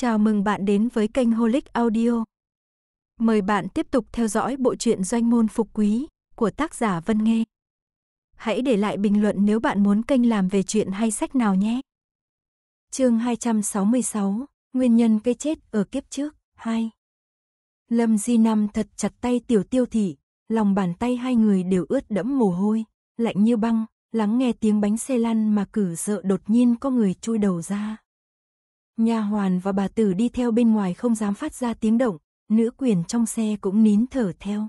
Chào mừng bạn đến với kênh Holic Audio. Mời bạn tiếp tục theo dõi bộ truyện Doanh môn phục quý của tác giả Vân Nghê. Hãy để lại bình luận nếu bạn muốn kênh làm về chuyện hay sách nào nhé. Chương 266: Nguyên nhân cái chết ở kiếp trước 2. Lâm Di Nam thật chặt tay Tiểu Tiêu thị, lòng bàn tay hai người đều ướt đẫm mồ hôi, lạnh như băng, lắng nghe tiếng bánh xe lăn mà cử sợ đột nhiên có người chui đầu ra, Nha hoàn và bà tử đi theo bên ngoài không dám phát ra tiếng động, nữ quyền trong xe cũng nín thở theo.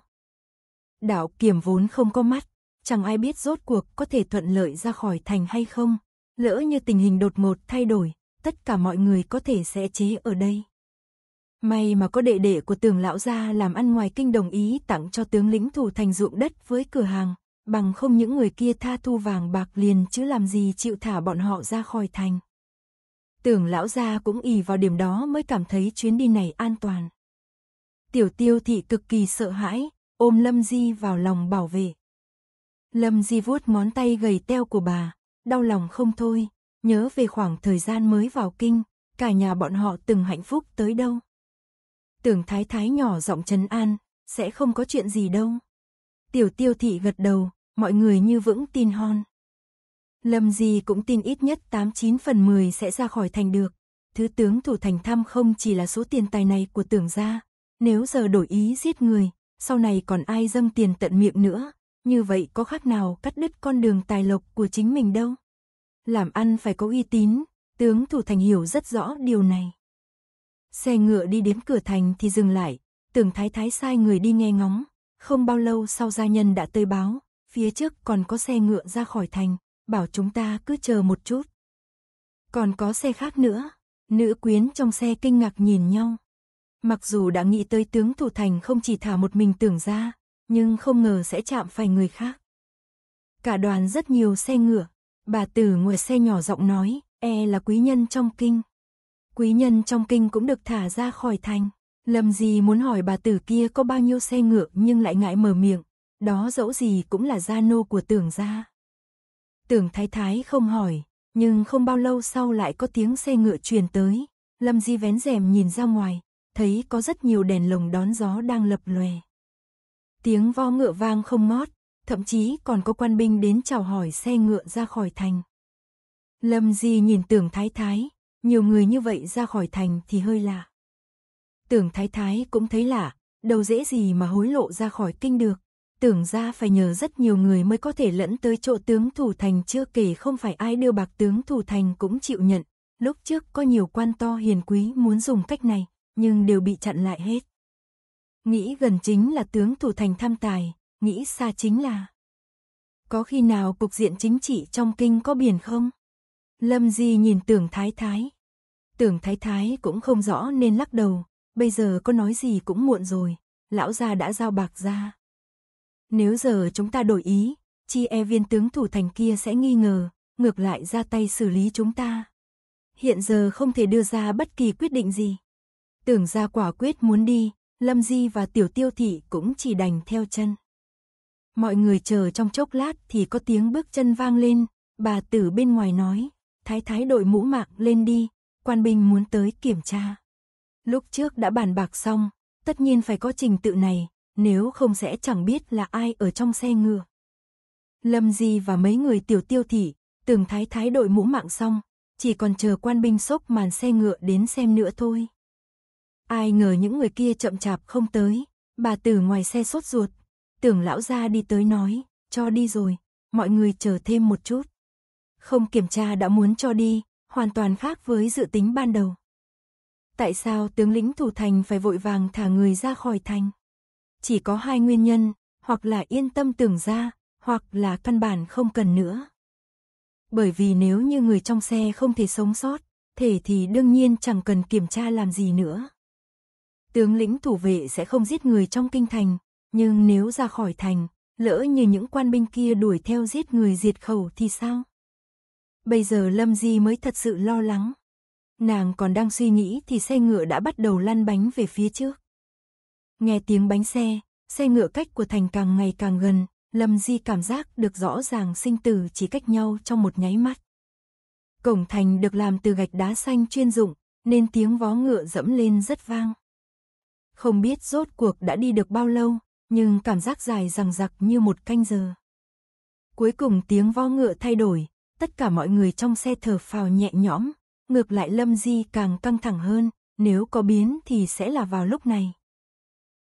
Đạo kiểm vốn không có mắt, chẳng ai biết rốt cuộc có thể thuận lợi ra khỏi thành hay không. Lỡ như tình hình đột một thay đổi, tất cả mọi người có thể sẽ chế ở đây. May mà có đệ đệ của tường lão gia làm ăn ngoài kinh đồng ý tặng cho tướng lĩnh thủ thành ruộng đất với cửa hàng, bằng không những người kia tha thu vàng bạc liền chứ làm gì chịu thả bọn họ ra khỏi thành. Tưởng lão gia cũng ỉ vào điểm đó mới cảm thấy chuyến đi này an toàn. Tiểu tiêu thị cực kỳ sợ hãi, ôm Lâm Di vào lòng bảo vệ. Lâm Di vuốt món tay gầy teo của bà, đau lòng không thôi, nhớ về khoảng thời gian mới vào kinh, cả nhà bọn họ từng hạnh phúc tới đâu. Tưởng thái thái nhỏ giọng trấn an, sẽ không có chuyện gì đâu. Tiểu tiêu thị gật đầu, mọi người như vững tin hon. Lâm Di cũng tin ít nhất 89 phần 10 sẽ ra khỏi thành được. Thứ tướng thủ thành thăm không chỉ là số tiền tài này của tưởng gia. Nếu giờ đổi ý giết người, sau này còn ai dâng tiền tận miệng nữa. Như vậy có khác nào cắt đứt con đường tài lộc của chính mình đâu. Làm ăn phải có uy tín, tướng thủ thành hiểu rất rõ điều này. Xe ngựa đi đến cửa thành thì dừng lại, tưởng thái thái sai người đi nghe ngóng. Không bao lâu sau gia nhân đã tới báo, phía trước còn có xe ngựa ra khỏi thành, bảo chúng ta cứ chờ một chút. Còn có xe khác nữa. Nữ quyến trong xe kinh ngạc nhìn nhau. Mặc dù đã nghĩ tới tướng thủ thành không chỉ thả một mình tưởng ra, nhưng không ngờ sẽ chạm phải người khác. Cả đoàn rất nhiều xe ngựa, bà tử ngồi xe nhỏ giọng nói, e là quý nhân trong kinh. Quý nhân trong kinh cũng được thả ra khỏi thành. Lâm gì muốn hỏi bà tử kia có bao nhiêu xe ngựa nhưng lại ngại mở miệng, đó dẫu gì cũng là gia nô của tưởng gia. Tưởng thái thái không hỏi, nhưng không bao lâu sau lại có tiếng xe ngựa truyền tới. Lâm Di vén rèm nhìn ra ngoài, thấy có rất nhiều đèn lồng đón gió đang lập lòe. Tiếng vo ngựa vang không ngót, thậm chí còn có quan binh đến chào hỏi xe ngựa ra khỏi thành. Lâm Di nhìn tưởng thái thái, nhiều người như vậy ra khỏi thành thì hơi lạ. Tưởng thái thái cũng thấy lạ, đâu dễ gì mà hối lộ ra khỏi kinh được tưởng ra phải nhờ rất nhiều người mới có thể lẫn tới chỗ tướng thủ thành chưa kể không phải ai đưa bạc tướng thủ thành cũng chịu nhận. Lúc trước có nhiều quan to hiền quý muốn dùng cách này, nhưng đều bị chặn lại hết. Nghĩ gần chính là tướng thủ thành tham tài, nghĩ xa chính là. Có khi nào cục diện chính trị trong kinh có biển không? Lâm Di nhìn tưởng thái thái. Tưởng thái thái cũng không rõ nên lắc đầu, bây giờ có nói gì cũng muộn rồi, lão gia đã giao bạc ra. Nếu giờ chúng ta đổi ý, chi e viên tướng thủ thành kia sẽ nghi ngờ, ngược lại ra tay xử lý chúng ta. Hiện giờ không thể đưa ra bất kỳ quyết định gì. Tưởng ra quả quyết muốn đi, Lâm Di và Tiểu Tiêu Thị cũng chỉ đành theo chân. Mọi người chờ trong chốc lát thì có tiếng bước chân vang lên, bà tử bên ngoài nói, thái thái đội mũ mạng lên đi, quan binh muốn tới kiểm tra. Lúc trước đã bàn bạc xong, tất nhiên phải có trình tự này, nếu không sẽ chẳng biết là ai ở trong xe ngựa. Lâm Di và mấy người tiểu tiêu thị, từng thái thái đội mũ mạng xong, chỉ còn chờ quan binh xốc màn xe ngựa đến xem nữa thôi. Ai ngờ những người kia chậm chạp không tới, bà từ ngoài xe sốt ruột, tưởng lão gia đi tới nói, cho đi rồi, mọi người chờ thêm một chút. Không kiểm tra đã muốn cho đi, hoàn toàn khác với dự tính ban đầu. Tại sao tướng lĩnh thủ thành phải vội vàng thả người ra khỏi thành? chỉ có hai nguyên nhân, hoặc là yên tâm tưởng ra, hoặc là căn bản không cần nữa. Bởi vì nếu như người trong xe không thể sống sót, thể thì đương nhiên chẳng cần kiểm tra làm gì nữa. Tướng lĩnh thủ vệ sẽ không giết người trong kinh thành, nhưng nếu ra khỏi thành, lỡ như những quan binh kia đuổi theo giết người diệt khẩu thì sao? Bây giờ Lâm Di mới thật sự lo lắng. Nàng còn đang suy nghĩ thì xe ngựa đã bắt đầu lăn bánh về phía trước. Nghe tiếng bánh xe, xe ngựa cách của thành càng ngày càng gần, Lâm Di cảm giác được rõ ràng sinh tử chỉ cách nhau trong một nháy mắt. Cổng thành được làm từ gạch đá xanh chuyên dụng, nên tiếng vó ngựa dẫm lên rất vang. Không biết rốt cuộc đã đi được bao lâu, nhưng cảm giác dài rằng giặc như một canh giờ. Cuối cùng tiếng vó ngựa thay đổi, tất cả mọi người trong xe thở phào nhẹ nhõm, ngược lại Lâm Di càng căng thẳng hơn, nếu có biến thì sẽ là vào lúc này.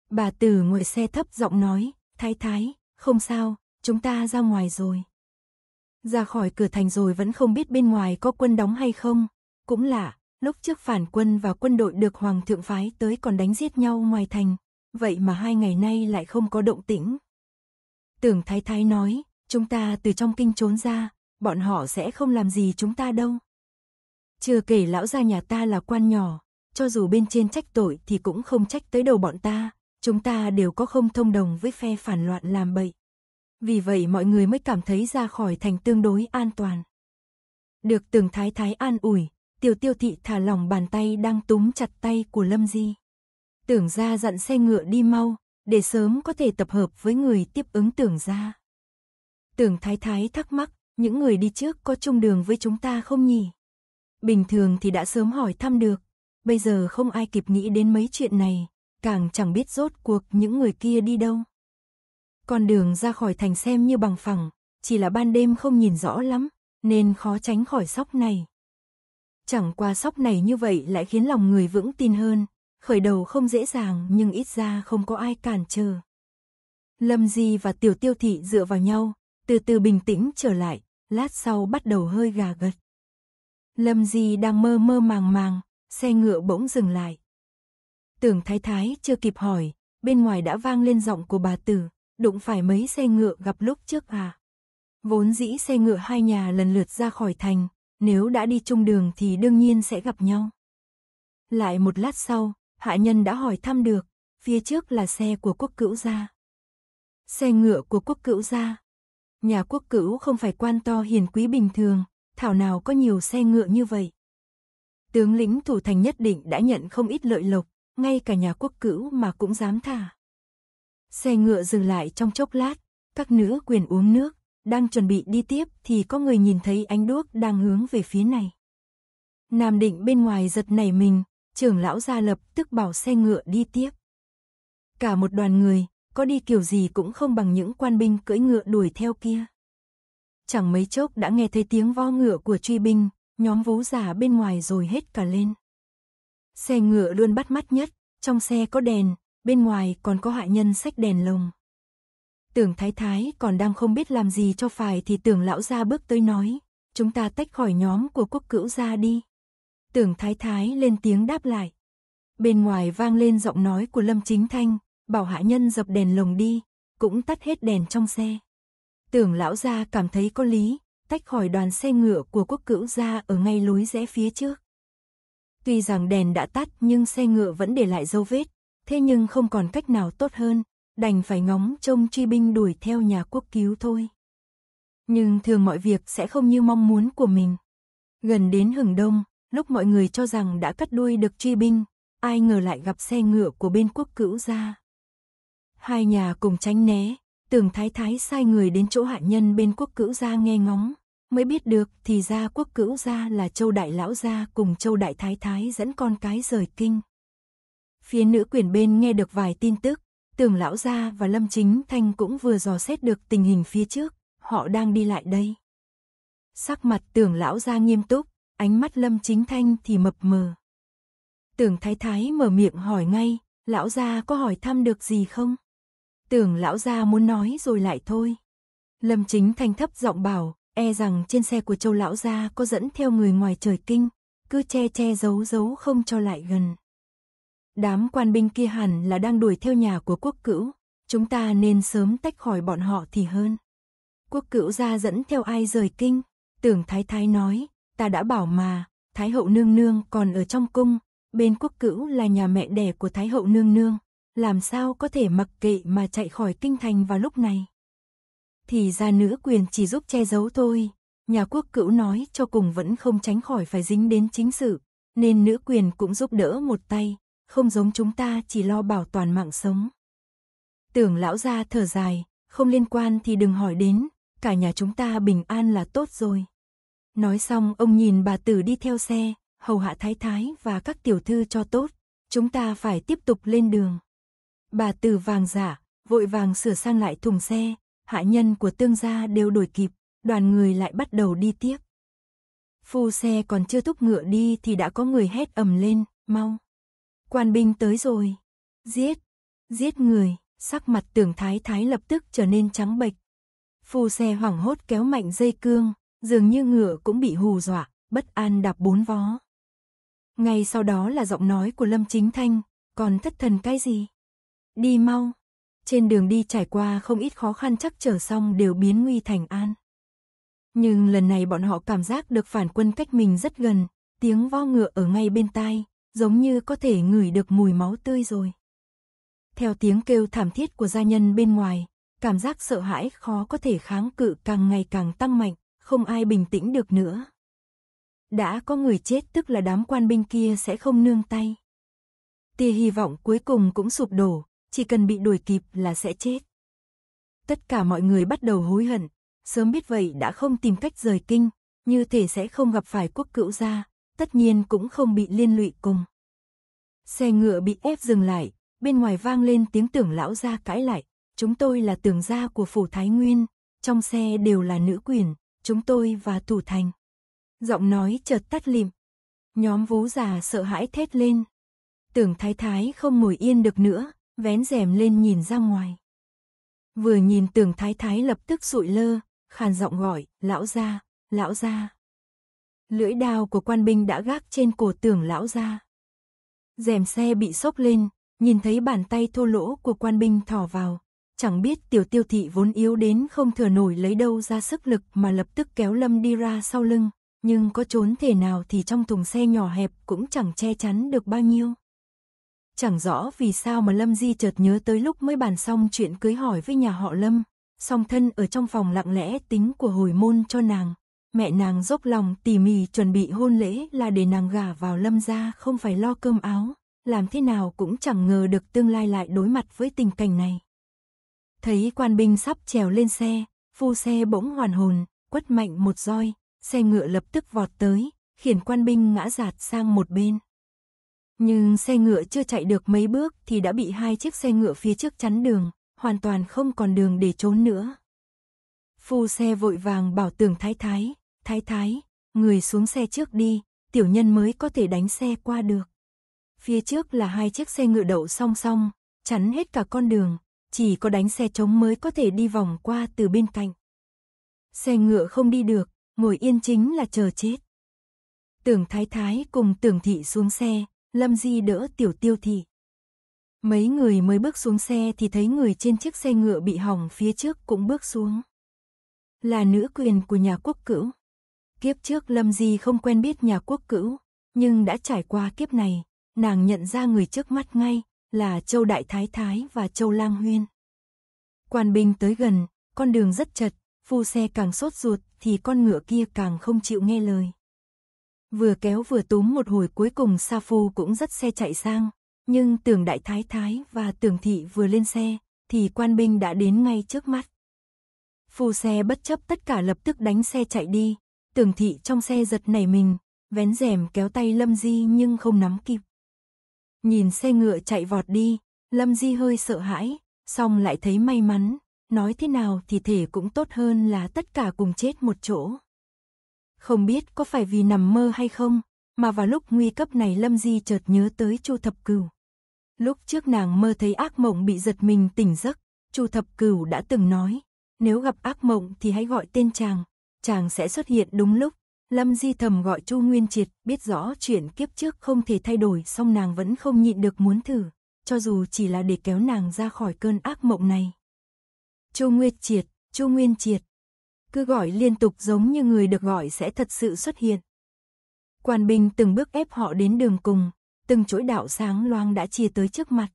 Bà tử ngồi xe thấp giọng nói, thái thái, không sao, chúng ta ra ngoài rồi. Ra khỏi cửa thành rồi vẫn không biết bên ngoài có quân đóng hay không. Cũng lạ, lúc trước phản quân và quân đội được hoàng thượng phái tới còn đánh giết nhau ngoài thành. Vậy mà hai ngày nay lại không có động tĩnh. Tưởng thái thái nói, chúng ta từ trong kinh trốn ra, bọn họ sẽ không làm gì chúng ta đâu. Chưa kể lão gia nhà ta là quan nhỏ, cho dù bên trên trách tội thì cũng không trách tới đầu bọn ta, Chúng ta đều có không thông đồng với phe phản loạn làm bậy. Vì vậy mọi người mới cảm thấy ra khỏi thành tương đối an toàn. Được từng thái thái an ủi, tiểu tiêu thị thả lỏng bàn tay đang túm chặt tay của Lâm Di. Tưởng ra dặn xe ngựa đi mau, để sớm có thể tập hợp với người tiếp ứng tưởng ra. Tưởng thái thái thắc mắc, những người đi trước có chung đường với chúng ta không nhỉ? Bình thường thì đã sớm hỏi thăm được, bây giờ không ai kịp nghĩ đến mấy chuyện này, càng chẳng biết rốt cuộc những người kia đi đâu. Con đường ra khỏi thành xem như bằng phẳng, chỉ là ban đêm không nhìn rõ lắm, nên khó tránh khỏi sóc này. Chẳng qua sóc này như vậy lại khiến lòng người vững tin hơn, khởi đầu không dễ dàng nhưng ít ra không có ai cản trở. Lâm Di và Tiểu Tiêu Thị dựa vào nhau, từ từ bình tĩnh trở lại, lát sau bắt đầu hơi gà gật. Lâm Di đang mơ mơ màng màng, xe ngựa bỗng dừng lại. Tưởng thái thái chưa kịp hỏi, bên ngoài đã vang lên giọng của bà tử, đụng phải mấy xe ngựa gặp lúc trước à. Vốn dĩ xe ngựa hai nhà lần lượt ra khỏi thành, nếu đã đi chung đường thì đương nhiên sẽ gặp nhau. Lại một lát sau, hạ nhân đã hỏi thăm được, phía trước là xe của quốc cữu gia. Xe ngựa của quốc cữu gia. Nhà quốc cữu không phải quan to hiền quý bình thường, thảo nào có nhiều xe ngựa như vậy. Tướng lĩnh thủ thành nhất định đã nhận không ít lợi lộc, ngay cả nhà quốc cữu mà cũng dám thả. Xe ngựa dừng lại trong chốc lát, các nữ quyền uống nước, đang chuẩn bị đi tiếp thì có người nhìn thấy ánh đuốc đang hướng về phía này. Nam định bên ngoài giật nảy mình, trưởng lão gia lập tức bảo xe ngựa đi tiếp. Cả một đoàn người, có đi kiểu gì cũng không bằng những quan binh cưỡi ngựa đuổi theo kia. Chẳng mấy chốc đã nghe thấy tiếng vo ngựa của truy binh, nhóm vũ giả bên ngoài rồi hết cả lên. Xe ngựa luôn bắt mắt nhất, trong xe có đèn, bên ngoài còn có hạ nhân sách đèn lồng. Tưởng thái thái còn đang không biết làm gì cho phải thì tưởng lão gia bước tới nói, chúng ta tách khỏi nhóm của quốc cữu gia đi. Tưởng thái thái lên tiếng đáp lại. Bên ngoài vang lên giọng nói của Lâm Chính Thanh, bảo hạ nhân dập đèn lồng đi, cũng tắt hết đèn trong xe. Tưởng lão gia cảm thấy có lý, tách khỏi đoàn xe ngựa của quốc cữu gia ở ngay lối rẽ phía trước. Tuy rằng đèn đã tắt nhưng xe ngựa vẫn để lại dấu vết, thế nhưng không còn cách nào tốt hơn, đành phải ngóng trông truy binh đuổi theo nhà quốc cứu thôi. Nhưng thường mọi việc sẽ không như mong muốn của mình. Gần đến hừng đông, lúc mọi người cho rằng đã cắt đuôi được truy binh, ai ngờ lại gặp xe ngựa của bên quốc cữu ra. Hai nhà cùng tránh né, tưởng thái thái sai người đến chỗ hạ nhân bên quốc cữu ra nghe ngóng mới biết được thì ra quốc cữu gia là châu đại lão gia cùng châu đại thái thái dẫn con cái rời kinh. Phía nữ quyền bên nghe được vài tin tức, tưởng lão gia và lâm chính thanh cũng vừa dò xét được tình hình phía trước, họ đang đi lại đây. Sắc mặt tưởng lão gia nghiêm túc, ánh mắt lâm chính thanh thì mập mờ. Tưởng thái thái mở miệng hỏi ngay, lão gia có hỏi thăm được gì không? Tưởng lão gia muốn nói rồi lại thôi. Lâm chính thanh thấp giọng bảo, e rằng trên xe của châu lão gia có dẫn theo người ngoài trời kinh, cứ che che giấu giấu không cho lại gần. Đám quan binh kia hẳn là đang đuổi theo nhà của quốc cữu, chúng ta nên sớm tách khỏi bọn họ thì hơn. Quốc cữu ra dẫn theo ai rời kinh, tưởng thái thái nói, ta đã bảo mà, thái hậu nương nương còn ở trong cung, bên quốc cữu là nhà mẹ đẻ của thái hậu nương nương, làm sao có thể mặc kệ mà chạy khỏi kinh thành vào lúc này thì ra nữ quyền chỉ giúp che giấu thôi. Nhà quốc cữu nói cho cùng vẫn không tránh khỏi phải dính đến chính sự, nên nữ quyền cũng giúp đỡ một tay, không giống chúng ta chỉ lo bảo toàn mạng sống. Tưởng lão gia thở dài, không liên quan thì đừng hỏi đến, cả nhà chúng ta bình an là tốt rồi. Nói xong ông nhìn bà tử đi theo xe, hầu hạ thái thái và các tiểu thư cho tốt, chúng ta phải tiếp tục lên đường. Bà tử vàng giả, dạ, vội vàng sửa sang lại thùng xe, hạ nhân của tương gia đều đổi kịp, đoàn người lại bắt đầu đi tiếp. Phu xe còn chưa thúc ngựa đi thì đã có người hét ầm lên, mau. Quan binh tới rồi. Giết, giết người, sắc mặt tưởng thái thái lập tức trở nên trắng bệch. Phu xe hoảng hốt kéo mạnh dây cương, dường như ngựa cũng bị hù dọa, bất an đạp bốn vó. Ngay sau đó là giọng nói của Lâm Chính Thanh, còn thất thần cái gì? Đi mau, trên đường đi trải qua không ít khó khăn chắc trở xong đều biến nguy thành an. Nhưng lần này bọn họ cảm giác được phản quân cách mình rất gần, tiếng vo ngựa ở ngay bên tai, giống như có thể ngửi được mùi máu tươi rồi. Theo tiếng kêu thảm thiết của gia nhân bên ngoài, cảm giác sợ hãi khó có thể kháng cự càng ngày càng tăng mạnh, không ai bình tĩnh được nữa. Đã có người chết tức là đám quan binh kia sẽ không nương tay. Tia hy vọng cuối cùng cũng sụp đổ, chỉ cần bị đuổi kịp là sẽ chết. Tất cả mọi người bắt đầu hối hận, sớm biết vậy đã không tìm cách rời kinh, như thể sẽ không gặp phải quốc cữu gia, tất nhiên cũng không bị liên lụy cùng. Xe ngựa bị ép dừng lại, bên ngoài vang lên tiếng tưởng lão gia cãi lại, chúng tôi là tưởng gia của phủ Thái Nguyên, trong xe đều là nữ quyền, chúng tôi và thủ thành. Giọng nói chợt tắt lịm, nhóm vú già sợ hãi thét lên. Tưởng thái thái không ngồi yên được nữa, vén rèm lên nhìn ra ngoài. Vừa nhìn tưởng thái thái lập tức sụi lơ, khàn giọng gọi, lão ra, lão ra. Lưỡi đao của quan binh đã gác trên cổ tưởng lão ra. Rèm xe bị sốc lên, nhìn thấy bàn tay thô lỗ của quan binh thỏ vào. Chẳng biết tiểu tiêu thị vốn yếu đến không thừa nổi lấy đâu ra sức lực mà lập tức kéo lâm đi ra sau lưng. Nhưng có trốn thể nào thì trong thùng xe nhỏ hẹp cũng chẳng che chắn được bao nhiêu. Chẳng rõ vì sao mà Lâm Di chợt nhớ tới lúc mới bàn xong chuyện cưới hỏi với nhà họ Lâm, song thân ở trong phòng lặng lẽ tính của hồi môn cho nàng. Mẹ nàng dốc lòng tỉ mỉ chuẩn bị hôn lễ là để nàng gả vào Lâm gia không phải lo cơm áo, làm thế nào cũng chẳng ngờ được tương lai lại đối mặt với tình cảnh này. Thấy quan binh sắp trèo lên xe, phu xe bỗng hoàn hồn, quất mạnh một roi, xe ngựa lập tức vọt tới, khiến quan binh ngã giạt sang một bên. Nhưng xe ngựa chưa chạy được mấy bước thì đã bị hai chiếc xe ngựa phía trước chắn đường, hoàn toàn không còn đường để trốn nữa. Phu xe vội vàng bảo tưởng thái thái, thái thái, người xuống xe trước đi, tiểu nhân mới có thể đánh xe qua được. Phía trước là hai chiếc xe ngựa đậu song song, chắn hết cả con đường, chỉ có đánh xe trống mới có thể đi vòng qua từ bên cạnh. Xe ngựa không đi được, ngồi yên chính là chờ chết. Tưởng thái thái cùng tưởng thị xuống xe, Lâm Di đỡ tiểu tiêu thì. Mấy người mới bước xuống xe thì thấy người trên chiếc xe ngựa bị hỏng phía trước cũng bước xuống. Là nữ quyền của nhà quốc cữu. Kiếp trước Lâm Di không quen biết nhà quốc cữu, nhưng đã trải qua kiếp này, nàng nhận ra người trước mắt ngay, là Châu Đại Thái Thái và Châu Lang Huyên. Quan binh tới gần, con đường rất chật, phu xe càng sốt ruột thì con ngựa kia càng không chịu nghe lời. Vừa kéo vừa túm một hồi cuối cùng Sa Phu cũng dắt xe chạy sang. Nhưng tưởng đại thái thái và tưởng thị vừa lên xe, thì quan binh đã đến ngay trước mắt. Phu xe bất chấp tất cả lập tức đánh xe chạy đi. Tưởng thị trong xe giật nảy mình, vén rèm kéo tay Lâm Di nhưng không nắm kịp. Nhìn xe ngựa chạy vọt đi, Lâm Di hơi sợ hãi, xong lại thấy may mắn, nói thế nào thì thể cũng tốt hơn là tất cả cùng chết một chỗ. Không biết có phải vì nằm mơ hay không, mà vào lúc nguy cấp này Lâm Di chợt nhớ tới Chu Thập Cửu. Lúc trước nàng mơ thấy ác mộng bị giật mình tỉnh giấc, Chu Thập Cửu đã từng nói, nếu gặp ác mộng thì hãy gọi tên chàng, chàng sẽ xuất hiện đúng lúc. Lâm Di thầm gọi Chu Nguyên Triệt, biết rõ chuyện kiếp trước không thể thay đổi, song nàng vẫn không nhịn được muốn thử, cho dù chỉ là để kéo nàng ra khỏi cơn ác mộng này. Chu Nguyên Triệt, Chu Nguyên Triệt, cứ gọi liên tục giống như người được gọi sẽ thật sự xuất hiện. Quan binh từng bước ép họ đến đường cùng, từng chuỗi đạo sáng loang đã chia tới trước mặt.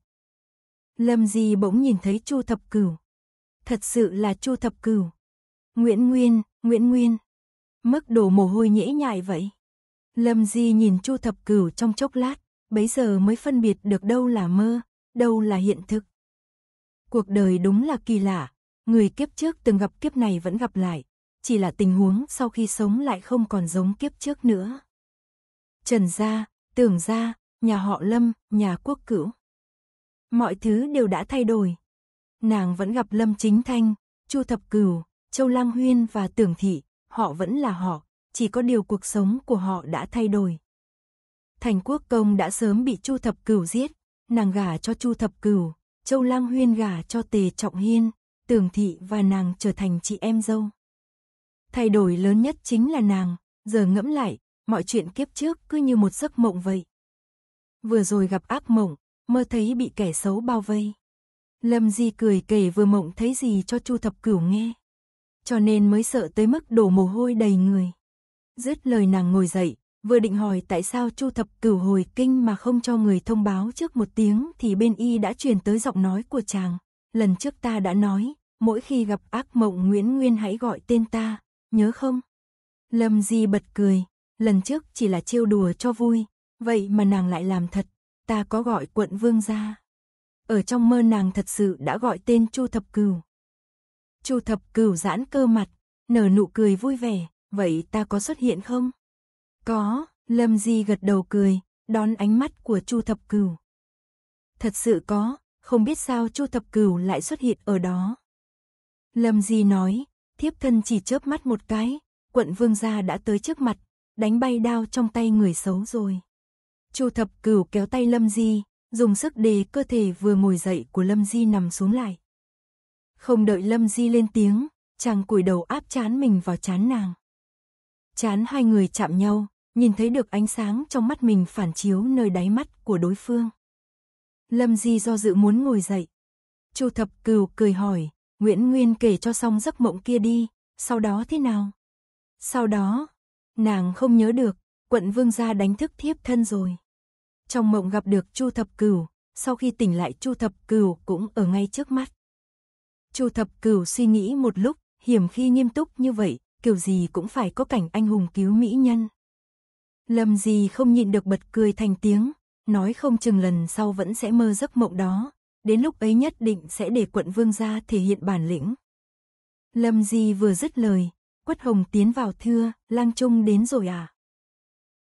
Lâm Di bỗng nhìn thấy Chu Thập Cửu. Thật sự là Chu Thập Cửu. Nguyễn Nguyên, Nguyễn Nguyên. Mức đổ mồ hôi nhễ nhại vậy. Lâm Di nhìn Chu Thập Cửu trong chốc lát, bấy giờ mới phân biệt được đâu là mơ, đâu là hiện thực. Cuộc đời đúng là kỳ lạ, người kiếp trước từng gặp kiếp này vẫn gặp lại, chỉ là tình huống sau khi sống lại không còn giống kiếp trước nữa. Trần gia, Tưởng gia, nhà họ Lâm, nhà Quốc Cửu. Mọi thứ đều đã thay đổi. Nàng vẫn gặp Lâm Chính Thanh, Chu Thập Cửu, Châu Lăng Huyên và Tưởng Thị, họ vẫn là họ, chỉ có điều cuộc sống của họ đã thay đổi. Thành Quốc Công đã sớm bị Chu Thập Cửu giết, nàng gả cho Chu Thập Cửu, Châu Lang Huyên gả cho Tề Trọng Hiên, Tưởng Thị và nàng trở thành chị em dâu. Thay đổi lớn nhất chính là nàng, giờ ngẫm lại, mọi chuyện kiếp trước cứ như một giấc mộng vậy. Vừa rồi gặp ác mộng, mơ thấy bị kẻ xấu bao vây. Lâm Di cười kể vừa mộng thấy gì cho Chu Thập Cửu nghe. Cho nên mới sợ tới mức đổ mồ hôi đầy người. Dứt lời nàng ngồi dậy, vừa định hỏi tại sao Chu Thập Cửu hồi kinh mà không cho người thông báo trước một tiếng thì bên y đã truyền tới giọng nói của chàng. Lần trước ta đã nói, mỗi khi gặp ác mộng Nguyễn Nguyên hãy gọi tên ta, nhớ không? Lâm Di bật cười, lần trước chỉ là trêu đùa cho vui, vậy mà nàng lại làm thật, ta có gọi quận vương ra. Ở trong mơ nàng thật sự đã gọi tên Chu Thập Cửu. Chu Thập Cửu giãn cơ mặt, nở nụ cười vui vẻ, vậy ta có xuất hiện không? Có, Lâm Di gật đầu cười, đón ánh mắt của Chu Thập Cửu. Thật sự có, không biết sao Chu Thập Cửu lại xuất hiện ở đó. Lâm Di nói, thiếp thân chỉ chớp mắt một cái, quận vương gia đã tới trước mặt, đánh bay đao trong tay người xấu rồi. Chu thập cửu kéo tay Lâm Di, dùng sức đề cơ thể vừa ngồi dậy của Lâm Di nằm xuống lại. Không đợi Lâm Di lên tiếng, chàng cúi đầu áp chán mình vào chán nàng. Chán hai người chạm nhau, nhìn thấy được ánh sáng trong mắt mình phản chiếu nơi đáy mắt của đối phương. Lâm Di do dự muốn ngồi dậy. Chu Thập cửu cười hỏi, Nguyễn Nguyên kể cho xong giấc mộng kia đi, sau đó thế nào? Sau đó, nàng không nhớ được, quận vương gia đánh thức thiếp thân rồi. Trong mộng gặp được Chu Thập Cửu, sau khi tỉnh lại Chu Thập Cửu cũng ở ngay trước mắt. Chu Thập Cửu suy nghĩ một lúc, hiểm khi nghiêm túc như vậy, kiểu gì cũng phải có cảnh anh hùng cứu mỹ nhân. Lâm gì không nhịn được bật cười thành tiếng, nói không chừng lần sau vẫn sẽ mơ giấc mộng đó, đến lúc ấy nhất định sẽ để quận vương gia thể hiện bản lĩnh. Lâm Di vừa dứt lời, Quất Hồng tiến vào thưa, Lang Trung đến rồi à?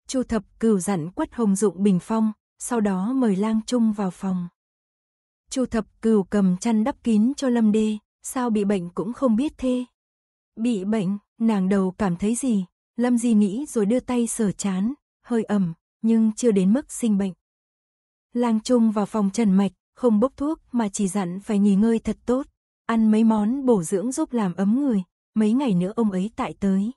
Chu Thập cửu dặn Quất Hồng dụng bình phong, sau đó mời Lang Trung vào phòng. Chu Thập cửu cầm chăn đắp kín cho Lâm Đê, sao bị bệnh cũng không biết thế. Bị bệnh, nàng đầu cảm thấy gì? Lâm Di nghĩ rồi đưa tay sờ chán, hơi ẩm, nhưng chưa đến mức sinh bệnh. Lang Trung vào phòng Trần Mạch, không bốc thuốc mà chỉ dặn phải nghỉ ngơi thật tốt, ăn mấy món bổ dưỡng giúp làm ấm người, mấy ngày nữa ông ấy tại tới.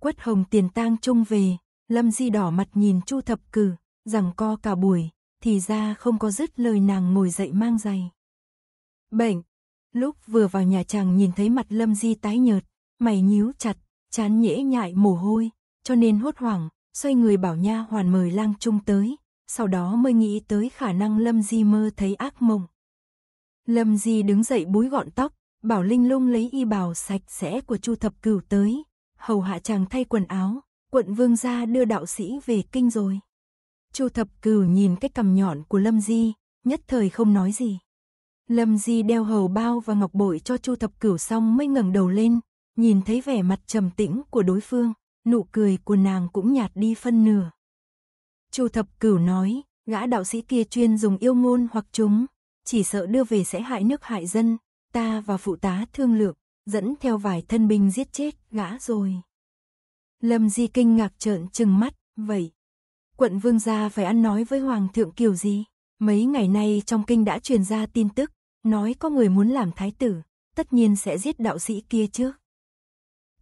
Quất hồng tiền tang trông về, Lâm Di đỏ mặt nhìn Chu Thập Cử, rằng co cả buổi, thì ra không có dứt lời nàng ngồi dậy mang giày. Bệnh, lúc vừa vào nhà chàng nhìn thấy mặt Lâm Di tái nhợt, mày nhíu chặt, chán nhễ nhại mồ hôi, cho nên hốt hoảng, xoay người bảo nha hoàn mời lang trung tới, sau đó mới nghĩ tới khả năng Lâm Di mơ thấy ác mộng. Lâm Di đứng dậy búi gọn tóc, bảo Linh Lung lấy y bào sạch sẽ của Chu Thập Cửu tới, hầu hạ chàng thay quần áo, quận vương gia đưa đạo sĩ về kinh rồi. Chu Thập Cửu nhìn cái cằm nhọn của Lâm Di, nhất thời không nói gì. Lâm Di đeo hầu bao và ngọc bội cho Chu Thập Cửu xong mới ngẩng đầu lên, nhìn thấy vẻ mặt trầm tĩnh của đối phương, nụ cười của nàng cũng nhạt đi phân nửa. Chu Thập Cửu nói, gã đạo sĩ kia chuyên dùng yêu ngôn hoặc chúng, chỉ sợ đưa về sẽ hại nước hại dân, ta và phụ tá thương lượng, dẫn theo vài thân binh giết chết gã rồi. Lâm Di kinh ngạc trợn trừng mắt, vậy, quận vương gia phải ăn nói với hoàng thượng kiểu gì? Mấy ngày nay trong kinh đã truyền ra tin tức, nói có người muốn làm thái tử, tất nhiên sẽ giết đạo sĩ kia trước.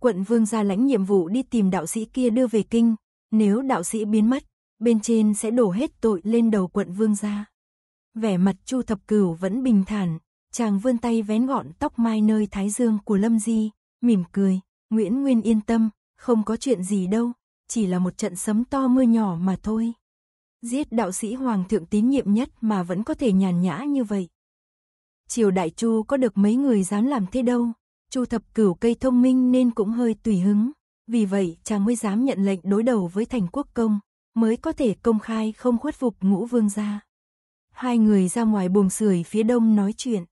Quận vương gia lãnh nhiệm vụ đi tìm đạo sĩ kia đưa về kinh, nếu đạo sĩ biến mất, bên trên sẽ đổ hết tội lên đầu quận vương gia. Vẻ mặt Chu Thập Cửu vẫn bình thản, chàng vươn tay vén gọn tóc mai nơi thái dương của Lâm Di, mỉm cười, Nguyễn Nguyên yên tâm, không có chuyện gì đâu, chỉ là một trận sấm to mưa nhỏ mà thôi. Giết đạo sĩ hoàng thượng tín nhiệm nhất mà vẫn có thể nhàn nhã như vậy. Triều Đại Chu có được mấy người dám làm thế đâu, Chu Thập Cửu cây thông minh nên cũng hơi tùy hứng, vì vậy chàng mới dám nhận lệnh đối đầu với Thành Quốc Công, mới có thể công khai không khuất phục ngũ vương gia. Hai người ra ngoài buồng sưởi phía đông nói chuyện.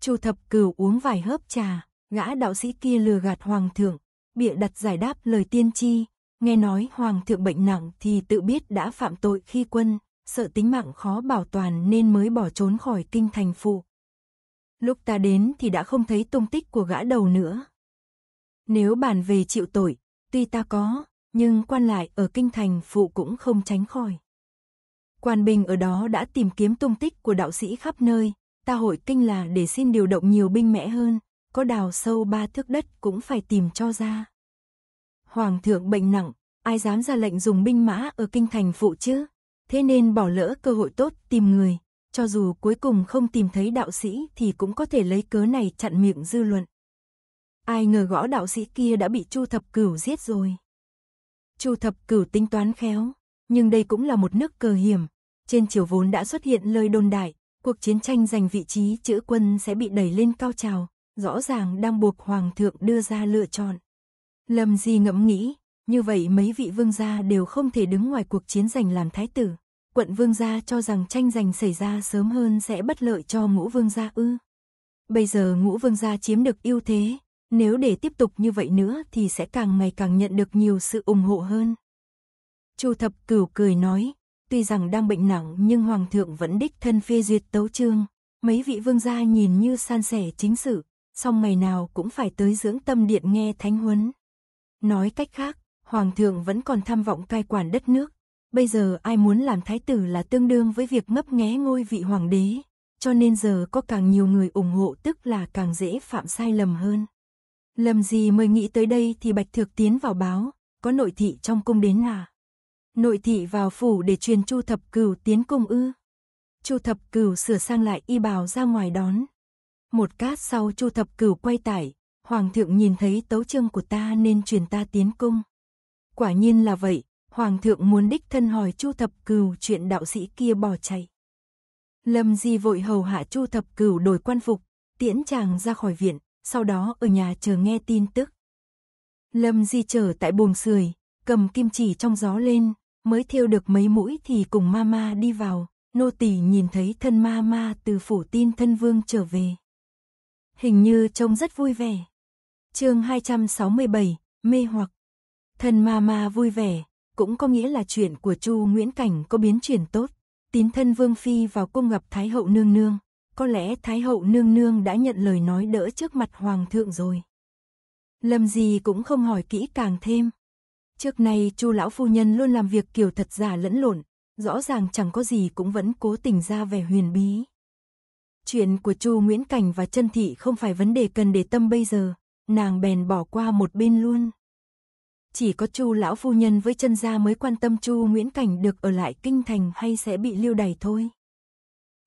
Chu thập cửu uống vài hớp trà, gã đạo sĩ kia lừa gạt hoàng thượng, bịa đặt giải đáp lời tiên tri, nghe nói hoàng thượng bệnh nặng thì tự biết đã phạm tội khi quân, sợ tính mạng khó bảo toàn nên mới bỏ trốn khỏi kinh thành phụ. Lúc ta đến thì đã không thấy tung tích của gã đầu nữa. Nếu bàn về chịu tội, tuy ta có nhưng quan lại ở kinh thành phụ cũng không tránh khỏi. Quan binh ở đó đã tìm kiếm tung tích của đạo sĩ khắp nơi, ta hội kinh là để xin điều động nhiều binh mẽ hơn, có đào sâu ba thước đất cũng phải tìm cho ra. Hoàng thượng bệnh nặng, ai dám ra lệnh dùng binh mã ở kinh thành phụ chứ? Thế nên bỏ lỡ cơ hội tốt tìm người, cho dù cuối cùng không tìm thấy đạo sĩ thì cũng có thể lấy cớ này chặn miệng dư luận. Ai ngờ gõ đạo sĩ kia đã bị Chu Thập Cửu giết rồi. Chu thập cửu tính toán khéo, nhưng đây cũng là một nước cờ hiểm. Trên chiều vốn đã xuất hiện lời đồn đại, cuộc chiến tranh giành vị trí chữ quân sẽ bị đẩy lên cao trào, rõ ràng đang buộc hoàng thượng đưa ra lựa chọn. Lâm Di ngẫm nghĩ, như vậy mấy vị vương gia đều không thể đứng ngoài cuộc chiến giành làm thái tử. Quận vương gia cho rằng tranh giành xảy ra sớm hơn sẽ bất lợi cho ngũ vương gia ư. Bây giờ ngũ vương gia chiếm được ưu thế, nếu để tiếp tục như vậy nữa thì sẽ càng ngày càng nhận được nhiều sự ủng hộ hơn. Chu Thập Cửu cười nói, tuy rằng đang bệnh nặng nhưng Hoàng thượng vẫn đích thân phê duyệt tấu chương. Mấy vị vương gia nhìn như san sẻ chính sự, song ngày nào cũng phải tới dưỡng tâm điện nghe thánh huấn. Nói cách khác, Hoàng thượng vẫn còn tham vọng cai quản đất nước. Bây giờ ai muốn làm thái tử là tương đương với việc ngấp nghé ngôi vị hoàng đế, cho nên giờ có càng nhiều người ủng hộ tức là càng dễ phạm sai lầm hơn. Lâm gì mới nghĩ tới đây thì Bạch Thược tiến vào báo, có nội thị trong cung đến à? Nội thị vào phủ để truyền Chu Thập Cửu tiến cung ư? Chu Thập Cửu sửa sang lại y bào ra ngoài đón. Một cát sau Chu Thập Cửu quay tải, hoàng thượng nhìn thấy tấu chương của ta nên truyền ta tiến cung. Quả nhiên là vậy, hoàng thượng muốn đích thân hỏi Chu Thập Cửu chuyện đạo sĩ kia bỏ chạy. Lâm Di vội hầu hạ Chu Thập Cửu đổi quan phục, tiễn chàng ra khỏi viện, sau đó ở nhà chờ nghe tin tức. Lâm Di chờ tại buồng sưởi, cầm kim chỉ trong gió lên, mới thiêu được mấy mũi thì cùng mama đi vào, nô tỳ nhìn thấy thân mama từ phủ tin thân vương trở về. Hình như trông rất vui vẻ. Chương 267, mê hoặc. Thân mama vui vẻ, cũng có nghĩa là chuyện của Chu Nguyễn Cảnh có biến chuyển tốt. Tín thân vương phi vào cung gặp Thái hậu nương nương, có lẽ Thái hậu nương nương đã nhận lời nói đỡ trước mặt Hoàng thượng rồi. Lâm gì cũng không hỏi kỹ càng thêm. Trước nay chu lão phu nhân luôn làm việc kiểu thật giả lẫn lộn, rõ ràng chẳng có gì cũng vẫn cố tình ra vẻ huyền bí. Chuyện của chu Nguyễn Cảnh và chân Thị không phải vấn đề cần để tâm bây giờ, nàng bèn bỏ qua một bên luôn. Chỉ có chu lão phu nhân với chân gia mới quan tâm chu Nguyễn Cảnh được ở lại kinh thành hay sẽ bị lưu đày thôi.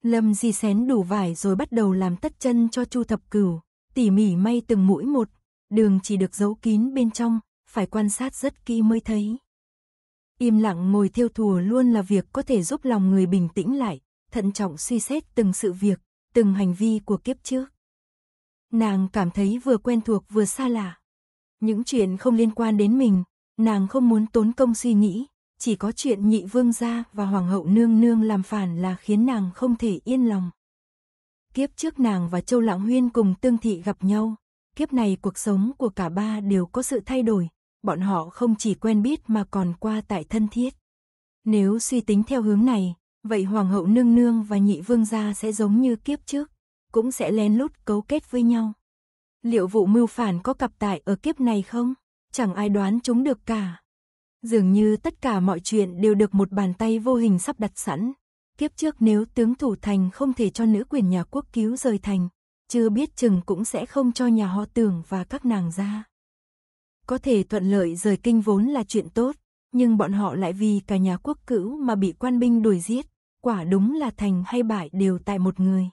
Lâm Di xén đủ vải rồi bắt đầu làm tất chân cho Chu Thập Cửu, tỉ mỉ may từng mũi một, đường chỉ được giấu kín bên trong, phải quan sát rất kỹ mới thấy. Im lặng ngồi thiêu thùa luôn là việc có thể giúp lòng người bình tĩnh lại, thận trọng suy xét từng sự việc, từng hành vi của kiếp trước. Nàng cảm thấy vừa quen thuộc vừa xa lạ. Những chuyện không liên quan đến mình, nàng không muốn tốn công suy nghĩ, chỉ có chuyện nhị vương gia và hoàng hậu nương nương làm phản là khiến nàng không thể yên lòng. Kiếp trước nàng và Châu Lãng Huyên cùng Tương Thị gặp nhau, kiếp này cuộc sống của cả ba đều có sự thay đổi, bọn họ không chỉ quen biết mà còn qua tại thân thiết. Nếu suy tính theo hướng này, vậy Hoàng hậu nương nương và nhị vương gia sẽ giống như kiếp trước, cũng sẽ lén lút cấu kết với nhau. Liệu vụ mưu phản có cặp tại ở kiếp này không? Chẳng ai đoán chúng được cả. Dường như tất cả mọi chuyện đều được một bàn tay vô hình sắp đặt sẵn. Kiếp trước nếu tướng thủ thành không thể cho nữ quyền nhà quốc cứu rời thành, chưa biết chừng cũng sẽ không cho nhà họ tưởng và các nàng ra. Có thể thuận lợi rời kinh vốn là chuyện tốt, nhưng bọn họ lại vì cả nhà quốc cữu mà bị quan binh đuổi giết, quả đúng là thành hay bại đều tại một người.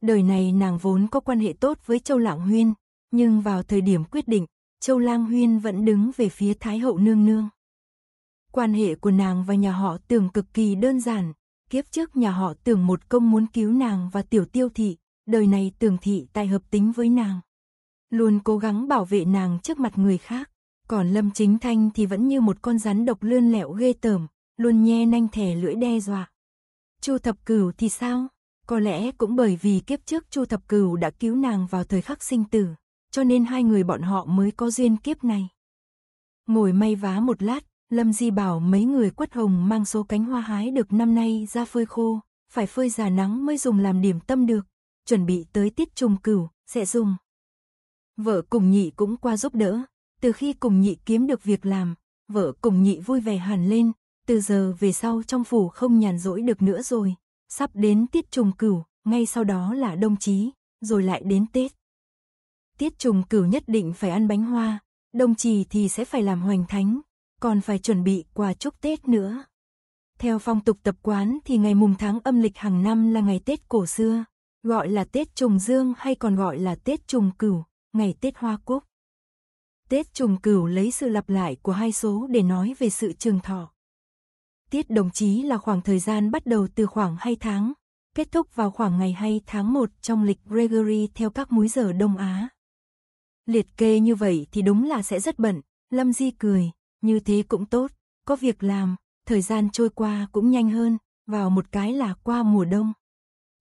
Đời này nàng vốn có quan hệ tốt với Châu lãng Huyên, nhưng vào thời điểm quyết định, Châu Lang Huyên vẫn đứng về phía Thái hậu nương nương. Quan hệ của nàng và nhà họ Tưởng cực kỳ đơn giản, kiếp trước nhà họ Tưởng một công muốn cứu nàng và Tiểu Tiêu thị, đời này Tưởng thị tại hợp tính với nàng, luôn cố gắng bảo vệ nàng trước mặt người khác, còn Lâm Chính Thanh thì vẫn như một con rắn độc lươn lẹo ghê tởm, luôn nhe nanh thẻ lưỡi đe dọa. Chu Thập Cửu thì sao? Có lẽ cũng bởi vì kiếp trước Chu Thập Cửu đã cứu nàng vào thời khắc sinh tử cho nên hai người bọn họ mới có duyên kiếp này. Ngồi may vá một lát, Lâm Di bảo mấy người quất hồng mang số cánh hoa hái được năm nay ra phơi khô, phải phơi già nắng mới dùng làm điểm tâm được, chuẩn bị tới tiết trùng cửu, sẽ dùng. Vợ cùng nhị cũng qua giúp đỡ, từ khi cùng nhị kiếm được việc làm, vợ cùng nhị vui vẻ hẳn lên, từ giờ về sau trong phủ không nhàn rỗi được nữa rồi, sắp đến tiết trùng cửu, ngay sau đó là đông chí, rồi lại đến Tết. Tiết trùng cửu nhất định phải ăn bánh hoa, đồng trì thì sẽ phải làm hoành thánh, còn phải chuẩn bị quà chúc Tết nữa. Theo phong tục tập quán thì ngày mùng tháng âm lịch hàng năm là ngày Tết cổ xưa, gọi là Tết trùng dương hay còn gọi là Tết trùng cửu, ngày Tết hoa cúc. Tết trùng cửu lấy sự lặp lại của hai số để nói về sự trường thọ. Tiết đồng chí là khoảng thời gian bắt đầu từ khoảng 2 tháng, kết thúc vào khoảng ngày 2 tháng 1 trong lịch Gregory theo các múi giờ Đông Á. Liệt kê như vậy thì đúng là sẽ rất bận, Lâm Di cười, như thế cũng tốt, có việc làm, thời gian trôi qua cũng nhanh hơn, vào một cái là qua mùa đông.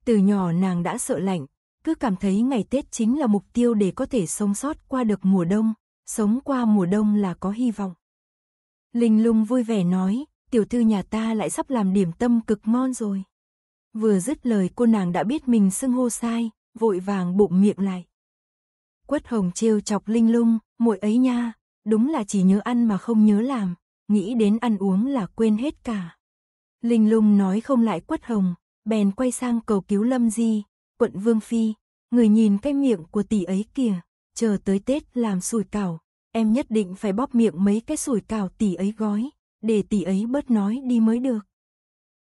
Từ nhỏ nàng đã sợ lạnh, cứ cảm thấy ngày Tết chính là mục tiêu để có thể sống sót qua được mùa đông, sống qua mùa đông là có hy vọng. Linh lung vui vẻ nói, tiểu thư nhà ta lại sắp làm điểm tâm cực ngon rồi. Vừa dứt lời cô nàng đã biết mình xưng hô sai, vội vàng bụng miệng lại. Quất Hồng trêu chọc Linh Lung, muội ấy nha, đúng là chỉ nhớ ăn mà không nhớ làm, nghĩ đến ăn uống là quên hết cả. Linh Lung nói không lại Quất Hồng, bèn quay sang cầu cứu Lâm Di, quận Vương Phi, người nhìn cái miệng của tỷ ấy kìa, chờ tới Tết làm sủi cảo, em nhất định phải bóp miệng mấy cái sủi cảo tỷ ấy gói, để tỷ ấy bớt nói đi mới được.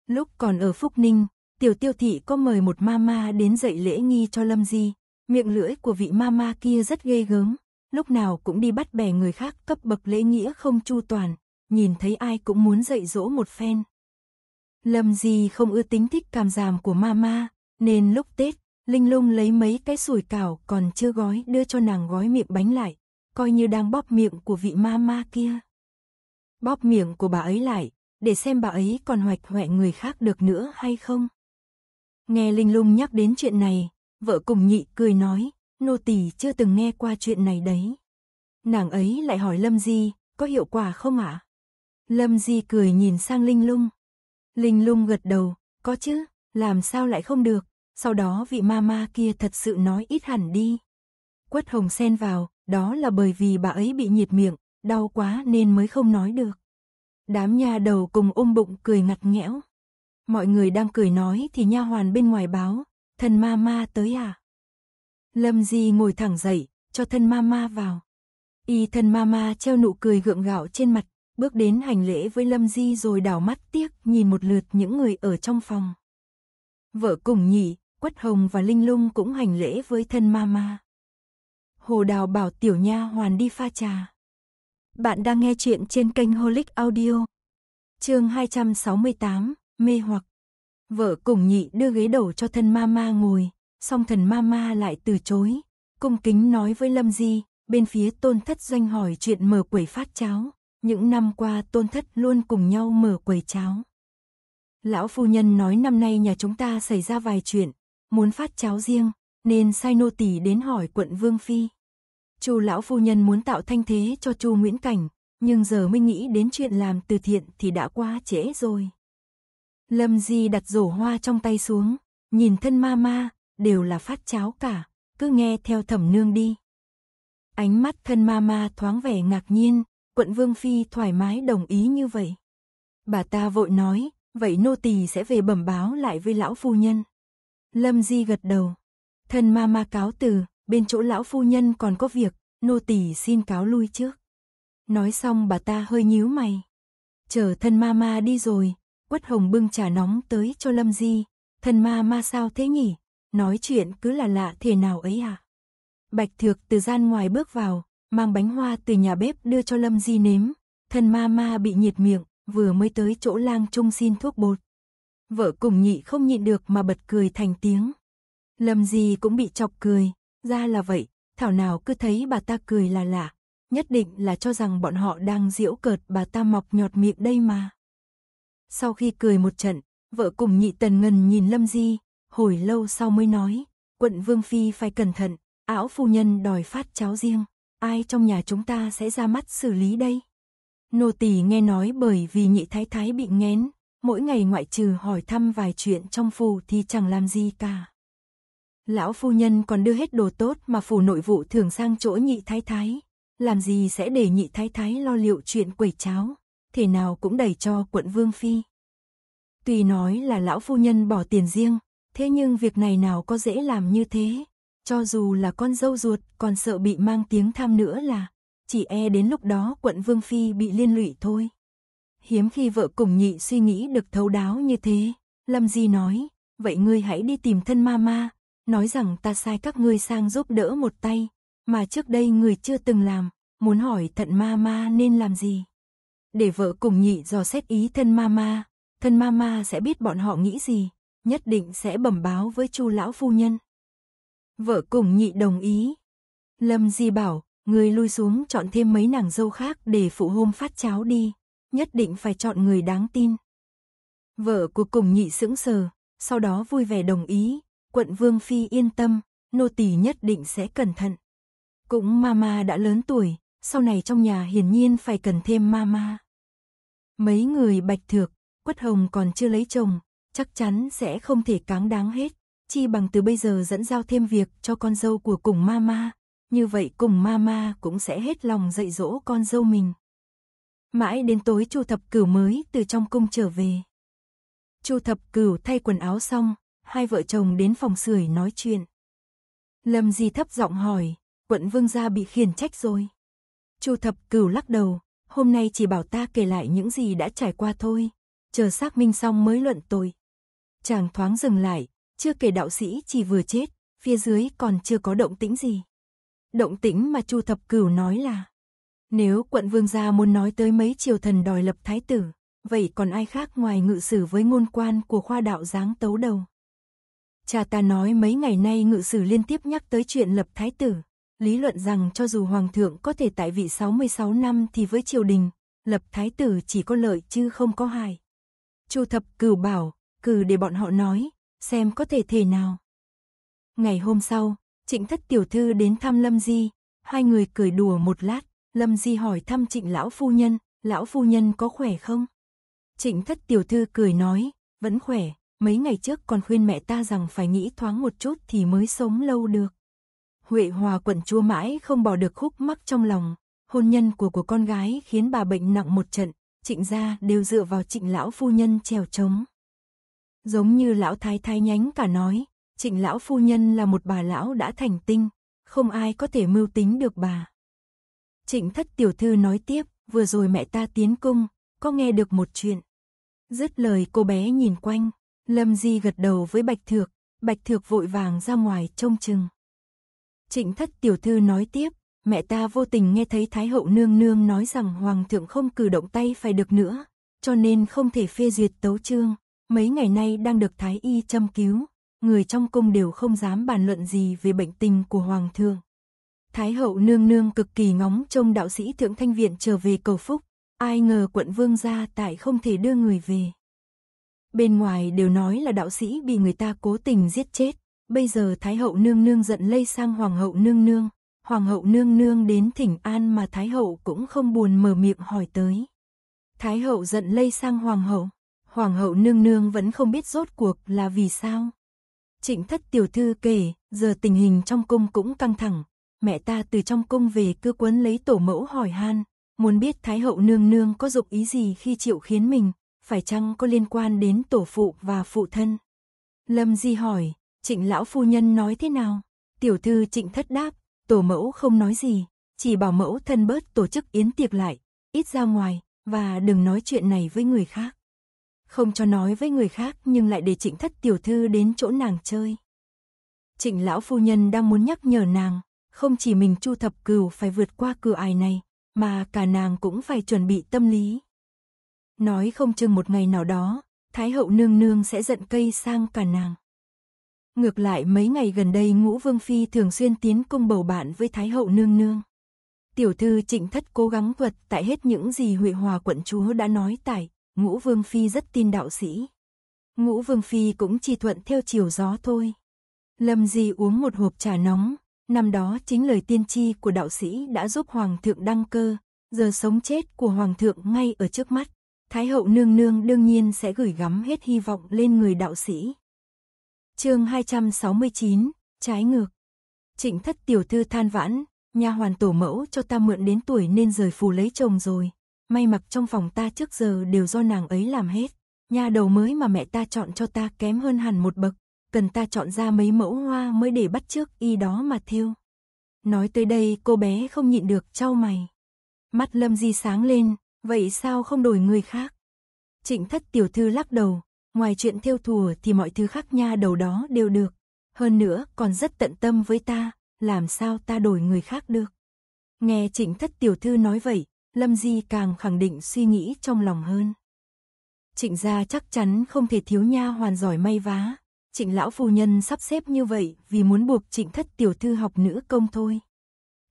Lúc còn ở Phúc Ninh, Tiểu Tiêu Thị có mời một mama đến dạy lễ nghi cho Lâm Di, Miệng lưỡi của vị mama kia rất ghê gớm, lúc nào cũng đi bắt bè người khác cấp bậc lễ nghĩa không chu toàn, nhìn thấy ai cũng muốn dạy dỗ một phen. Lâm gì không ưa tính thích cảm giảm của mama, nên lúc Tết, Linh Lung lấy mấy cái sủi cảo còn chưa gói đưa cho nàng gói miệng bánh lại, coi như đang bóp miệng của vị mama kia. Bóp miệng của bà ấy lại, để xem bà ấy còn hoạch hoẹ người khác được nữa hay không. Nghe Linh Lung nhắc đến chuyện này, Vợ cùng nhị cười nói, nô tỳ chưa từng nghe qua chuyện này đấy. Nàng ấy lại hỏi Lâm Di, có hiệu quả không ạ? Lâm Di cười nhìn sang Linh Lung. Linh Lung gật đầu, có chứ, làm sao lại không được. Sau đó vị ma ma kia thật sự nói ít hẳn đi. Quất Hồng xen vào, đó là bởi vì bà ấy bị nhiệt miệng, đau quá nên mới không nói được. Đám nha đầu cùng ôm bụng cười ngặt nghẽo. Mọi người đang cười nói thì nha hoàn bên ngoài báo, Thân ma ma tới à? Lâm Di ngồi thẳng dậy, cho thân ma ma vào. Y thân ma ma treo nụ cười gượng gạo trên mặt, bước đến hành lễ với Lâm Di rồi đảo mắt tiếc nhìn một lượt những người ở trong phòng. Vợ cùng nhị, Quất Hồng và Linh Lung cũng hành lễ với thân ma ma. Hồ Đào bảo tiểu nha hoàn đi pha trà. Bạn đang nghe chuyện trên kênh Holic Audio. Chương 268, mê hoặc. Vợ cùng nhị đưa ghế đầu cho thân ma ngồi, song thần ma ma lại từ chối. Cung kính nói với Lâm Di, bên phía tôn thất doanh hỏi chuyện mở quầy phát cháo. Những năm qua tôn thất luôn cùng nhau mở quầy cháo. Lão phu nhân nói năm nay nhà chúng ta xảy ra vài chuyện, muốn phát cháo riêng, nên sai nô tỳ đến hỏi quận Vương Phi. Chu lão phu nhân muốn tạo thanh thế cho Chu Nguyễn Cảnh, nhưng giờ mới nghĩ đến chuyện làm từ thiện thì đã quá trễ rồi. Lâm Di đặt rổ hoa trong tay xuống, nhìn thân ma ma, đều là phát cháo cả, cứ nghe theo thẩm nương đi. Ánh mắt thân ma ma thoáng vẻ ngạc nhiên, quận Vương Phi thoải mái đồng ý như vậy. Bà ta vội nói, vậy nô tỳ sẽ về bẩm báo lại với lão phu nhân. Lâm Di gật đầu. Thân ma ma cáo từ, bên chỗ lão phu nhân còn có việc, nô tỳ xin cáo lui trước. Nói xong bà ta hơi nhíu mày. Chờ thân ma ma đi rồi, Quất Hồng bưng trà nóng tới cho Lâm Di, thần ma ma sao thế nhỉ, nói chuyện cứ là lạ thế nào ấy à. Bạch Thược từ gian ngoài bước vào, mang bánh hoa từ nhà bếp đưa cho Lâm Di nếm, thần ma ma bị nhiệt miệng, vừa mới tới chỗ lang trung xin thuốc bột. Vợ cùng nhị không nhịn được mà bật cười thành tiếng. Lâm Di cũng bị chọc cười, ra là vậy, thảo nào cứ thấy bà ta cười là lạ, nhất định là cho rằng bọn họ đang diễu cợt bà ta mọc nhọt miệng đây mà. Sau khi cười một trận, vợ cùng nhị tần ngần nhìn Lâm Di, hồi lâu sau mới nói, quận Vương Phi phải cẩn thận, ảo phu nhân đòi phát cháo riêng, ai trong nhà chúng ta sẽ ra mắt xử lý đây? Nô tỳ nghe nói bởi vì nhị thái thái bị nghén, mỗi ngày ngoại trừ hỏi thăm vài chuyện trong phủ thì chẳng làm gì cả. Lão phu nhân còn đưa hết đồ tốt mà phủ nội vụ thường sang chỗ nhị thái thái, làm gì sẽ để nhị thái thái lo liệu chuyện quẩy cháo thể nào cũng đẩy cho quận Vương Phi. Tùy nói là lão phu nhân bỏ tiền riêng, thế nhưng việc này nào có dễ làm như thế, cho dù là con dâu ruột còn sợ bị mang tiếng tham nữa là, chỉ e đến lúc đó quận Vương Phi bị liên lụy thôi. Hiếm khi vợ cùng nhị suy nghĩ được thấu đáo như thế, Lâm Di nói, vậy ngươi hãy đi tìm thân ma ma, nói rằng ta sai các ngươi sang giúp đỡ một tay, mà trước đây người chưa từng làm, muốn hỏi thận ma ma nên làm gì để vợ cùng nhị dò xét ý thân mama, thân mama sẽ biết bọn họ nghĩ gì, nhất định sẽ bẩm báo với Chu lão phu nhân. Vợ cùng nhị đồng ý. Lâm Di bảo, người lui xuống chọn thêm mấy nàng dâu khác để phụ hôm phát cháo đi, nhất định phải chọn người đáng tin. Vợ của cùng nhị sững sờ, sau đó vui vẻ đồng ý, quận Vương Phi yên tâm, nô tỳ nhất định sẽ cẩn thận. Cũng mama đã lớn tuổi, sau này trong nhà hiển nhiên phải cần thêm mama. Mấy người bạch thược, quất hồng còn chưa lấy chồng, chắc chắn sẽ không thể cáng đáng hết, chi bằng từ bây giờ dẫn giao thêm việc cho con dâu của cùng mama, như vậy cùng mama cũng sẽ hết lòng dạy dỗ con dâu mình. Mãi đến tối Chu Thập Cửu mới từ trong cung trở về. Chu Thập Cửu thay quần áo xong, hai vợ chồng đến phòng sưởi nói chuyện. Lâm Di thấp giọng hỏi, quận vương gia bị khiển trách rồi. Chu Thập Cửu lắc đầu, hôm nay chỉ bảo ta kể lại những gì đã trải qua thôi, chờ xác minh xong mới luận tội. Chàng thoáng dừng lại, chưa kể đạo sĩ chỉ vừa chết, phía dưới còn chưa có động tĩnh gì. Động tĩnh mà Chu Thập Cửu nói là, nếu quận vương gia muốn nói tới mấy triều thần đòi lập thái tử, vậy còn ai khác ngoài ngự sử với ngôn quan của khoa đạo giáng tấu đầu. Cha ta nói mấy ngày nay ngự sử liên tiếp nhắc tới chuyện lập thái tử, lý luận rằng cho dù hoàng thượng có thể tại vị 66 năm thì với triều đình, lập thái tử chỉ có lợi chứ không có hại. Chu thập cửu bảo, cử để bọn họ nói, xem có thể thế nào. Ngày hôm sau, trịnh thất tiểu thư đến thăm Lâm Di, hai người cười đùa một lát, Lâm Di hỏi thăm trịnh lão phu nhân, lão phu nhân có khỏe không? Trịnh thất tiểu thư cười nói, vẫn khỏe, mấy ngày trước còn khuyên mẹ ta rằng phải nghĩ thoáng một chút thì mới sống lâu được. Huệ Hòa quận chua mãi không bỏ được khúc mắc trong lòng, hôn nhân của của con gái khiến bà bệnh nặng một trận, trịnh gia đều dựa vào trịnh lão phu nhân trèo trống. Giống như lão thái thái nhánh cả nói, trịnh lão phu nhân là một bà lão đã thành tinh, không ai có thể mưu tính được bà. Trịnh thất tiểu thư nói tiếp, vừa rồi mẹ ta tiến cung, có nghe được một chuyện. Dứt lời cô bé nhìn quanh, Lâm Di gật đầu với Bạch Thược, Bạch Thược vội vàng ra ngoài trông chừng. Trịnh thất tiểu thư nói tiếp, mẹ ta vô tình nghe thấy Thái hậu nương nương nói rằng Hoàng thượng không cử động tay phải được nữa, cho nên không thể phê duyệt tấu chương. Mấy ngày nay đang được Thái y châm cứu, người trong cung đều không dám bàn luận gì về bệnh tình của Hoàng thượng. Thái hậu nương nương cực kỳ ngóng trông đạo sĩ Thượng Thanh Viện trở về cầu phúc, ai ngờ quận vương gia tại không thể đưa người về. Bên ngoài đều nói là đạo sĩ bị người ta cố tình giết chết, Bây giờ Thái hậu nương nương giận lây sang Hoàng hậu nương nương, Hoàng hậu nương nương đến thỉnh an mà Thái hậu cũng không buồn mở miệng hỏi tới. Thái hậu giận lây sang Hoàng hậu, Hoàng hậu nương nương vẫn không biết rốt cuộc là vì sao. Trịnh thất tiểu thư kể, giờ tình hình trong cung cũng căng thẳng, mẹ ta từ trong cung về cứ quấn lấy tổ mẫu hỏi han, muốn biết Thái hậu nương nương có dục ý gì khi chịu khiến mình, phải chăng có liên quan đến tổ phụ và phụ thân. Lâm Di hỏi, Trịnh lão phu nhân nói thế nào? Tiểu thư trịnh thất đáp, tổ mẫu không nói gì, chỉ bảo mẫu thân bớt tổ chức yến tiệc lại, ít ra ngoài, và đừng nói chuyện này với người khác. Không cho nói với người khác nhưng lại để trịnh thất tiểu thư đến chỗ nàng chơi. Trịnh lão phu nhân đang muốn nhắc nhở nàng, không chỉ mình chu thập cừu phải vượt qua cửa ải này, mà cả nàng cũng phải chuẩn bị tâm lý. Nói không chừng một ngày nào đó, Thái hậu nương nương sẽ giận cây sang cả nàng. Ngược lại mấy ngày gần đây Ngũ Vương Phi thường xuyên tiến cung bầu bạn với Thái Hậu Nương Nương. Tiểu thư trịnh thất cố gắng thuật tại hết những gì Huệ Hòa quận chúa đã nói tại, Ngũ Vương Phi rất tin đạo sĩ. Ngũ Vương Phi cũng chỉ thuận theo chiều gió thôi. Lâm Di uống một hộp trà nóng, năm đó chính lời tiên tri của đạo sĩ đã giúp Hoàng thượng đăng cơ, giờ sống chết của Hoàng thượng ngay ở trước mắt. Thái hậu nương nương đương nhiên sẽ gửi gắm hết hy vọng lên người đạo sĩ. Chương 269, trái ngược. Trịnh Thất tiểu thư than vãn, nha hoàn tổ mẫu cho ta mượn đến tuổi nên rời phù lấy chồng rồi, may mặc trong phòng ta trước giờ đều do nàng ấy làm hết, nha đầu mới mà mẹ ta chọn cho ta kém hơn hẳn một bậc, cần ta chọn ra mấy mẫu hoa mới để bắt trước y đó mà thiêu Nói tới đây, cô bé không nhịn được trao mày. Mắt Lâm Di sáng lên, vậy sao không đổi người khác? Trịnh Thất tiểu thư lắc đầu, ngoài chuyện theo thùa thì mọi thứ khác nha đầu đó đều được. Hơn nữa còn rất tận tâm với ta, làm sao ta đổi người khác được. Nghe trịnh thất tiểu thư nói vậy, Lâm Di càng khẳng định suy nghĩ trong lòng hơn. Trịnh gia chắc chắn không thể thiếu nha hoàn giỏi may vá. Trịnh lão phu nhân sắp xếp như vậy vì muốn buộc trịnh thất tiểu thư học nữ công thôi.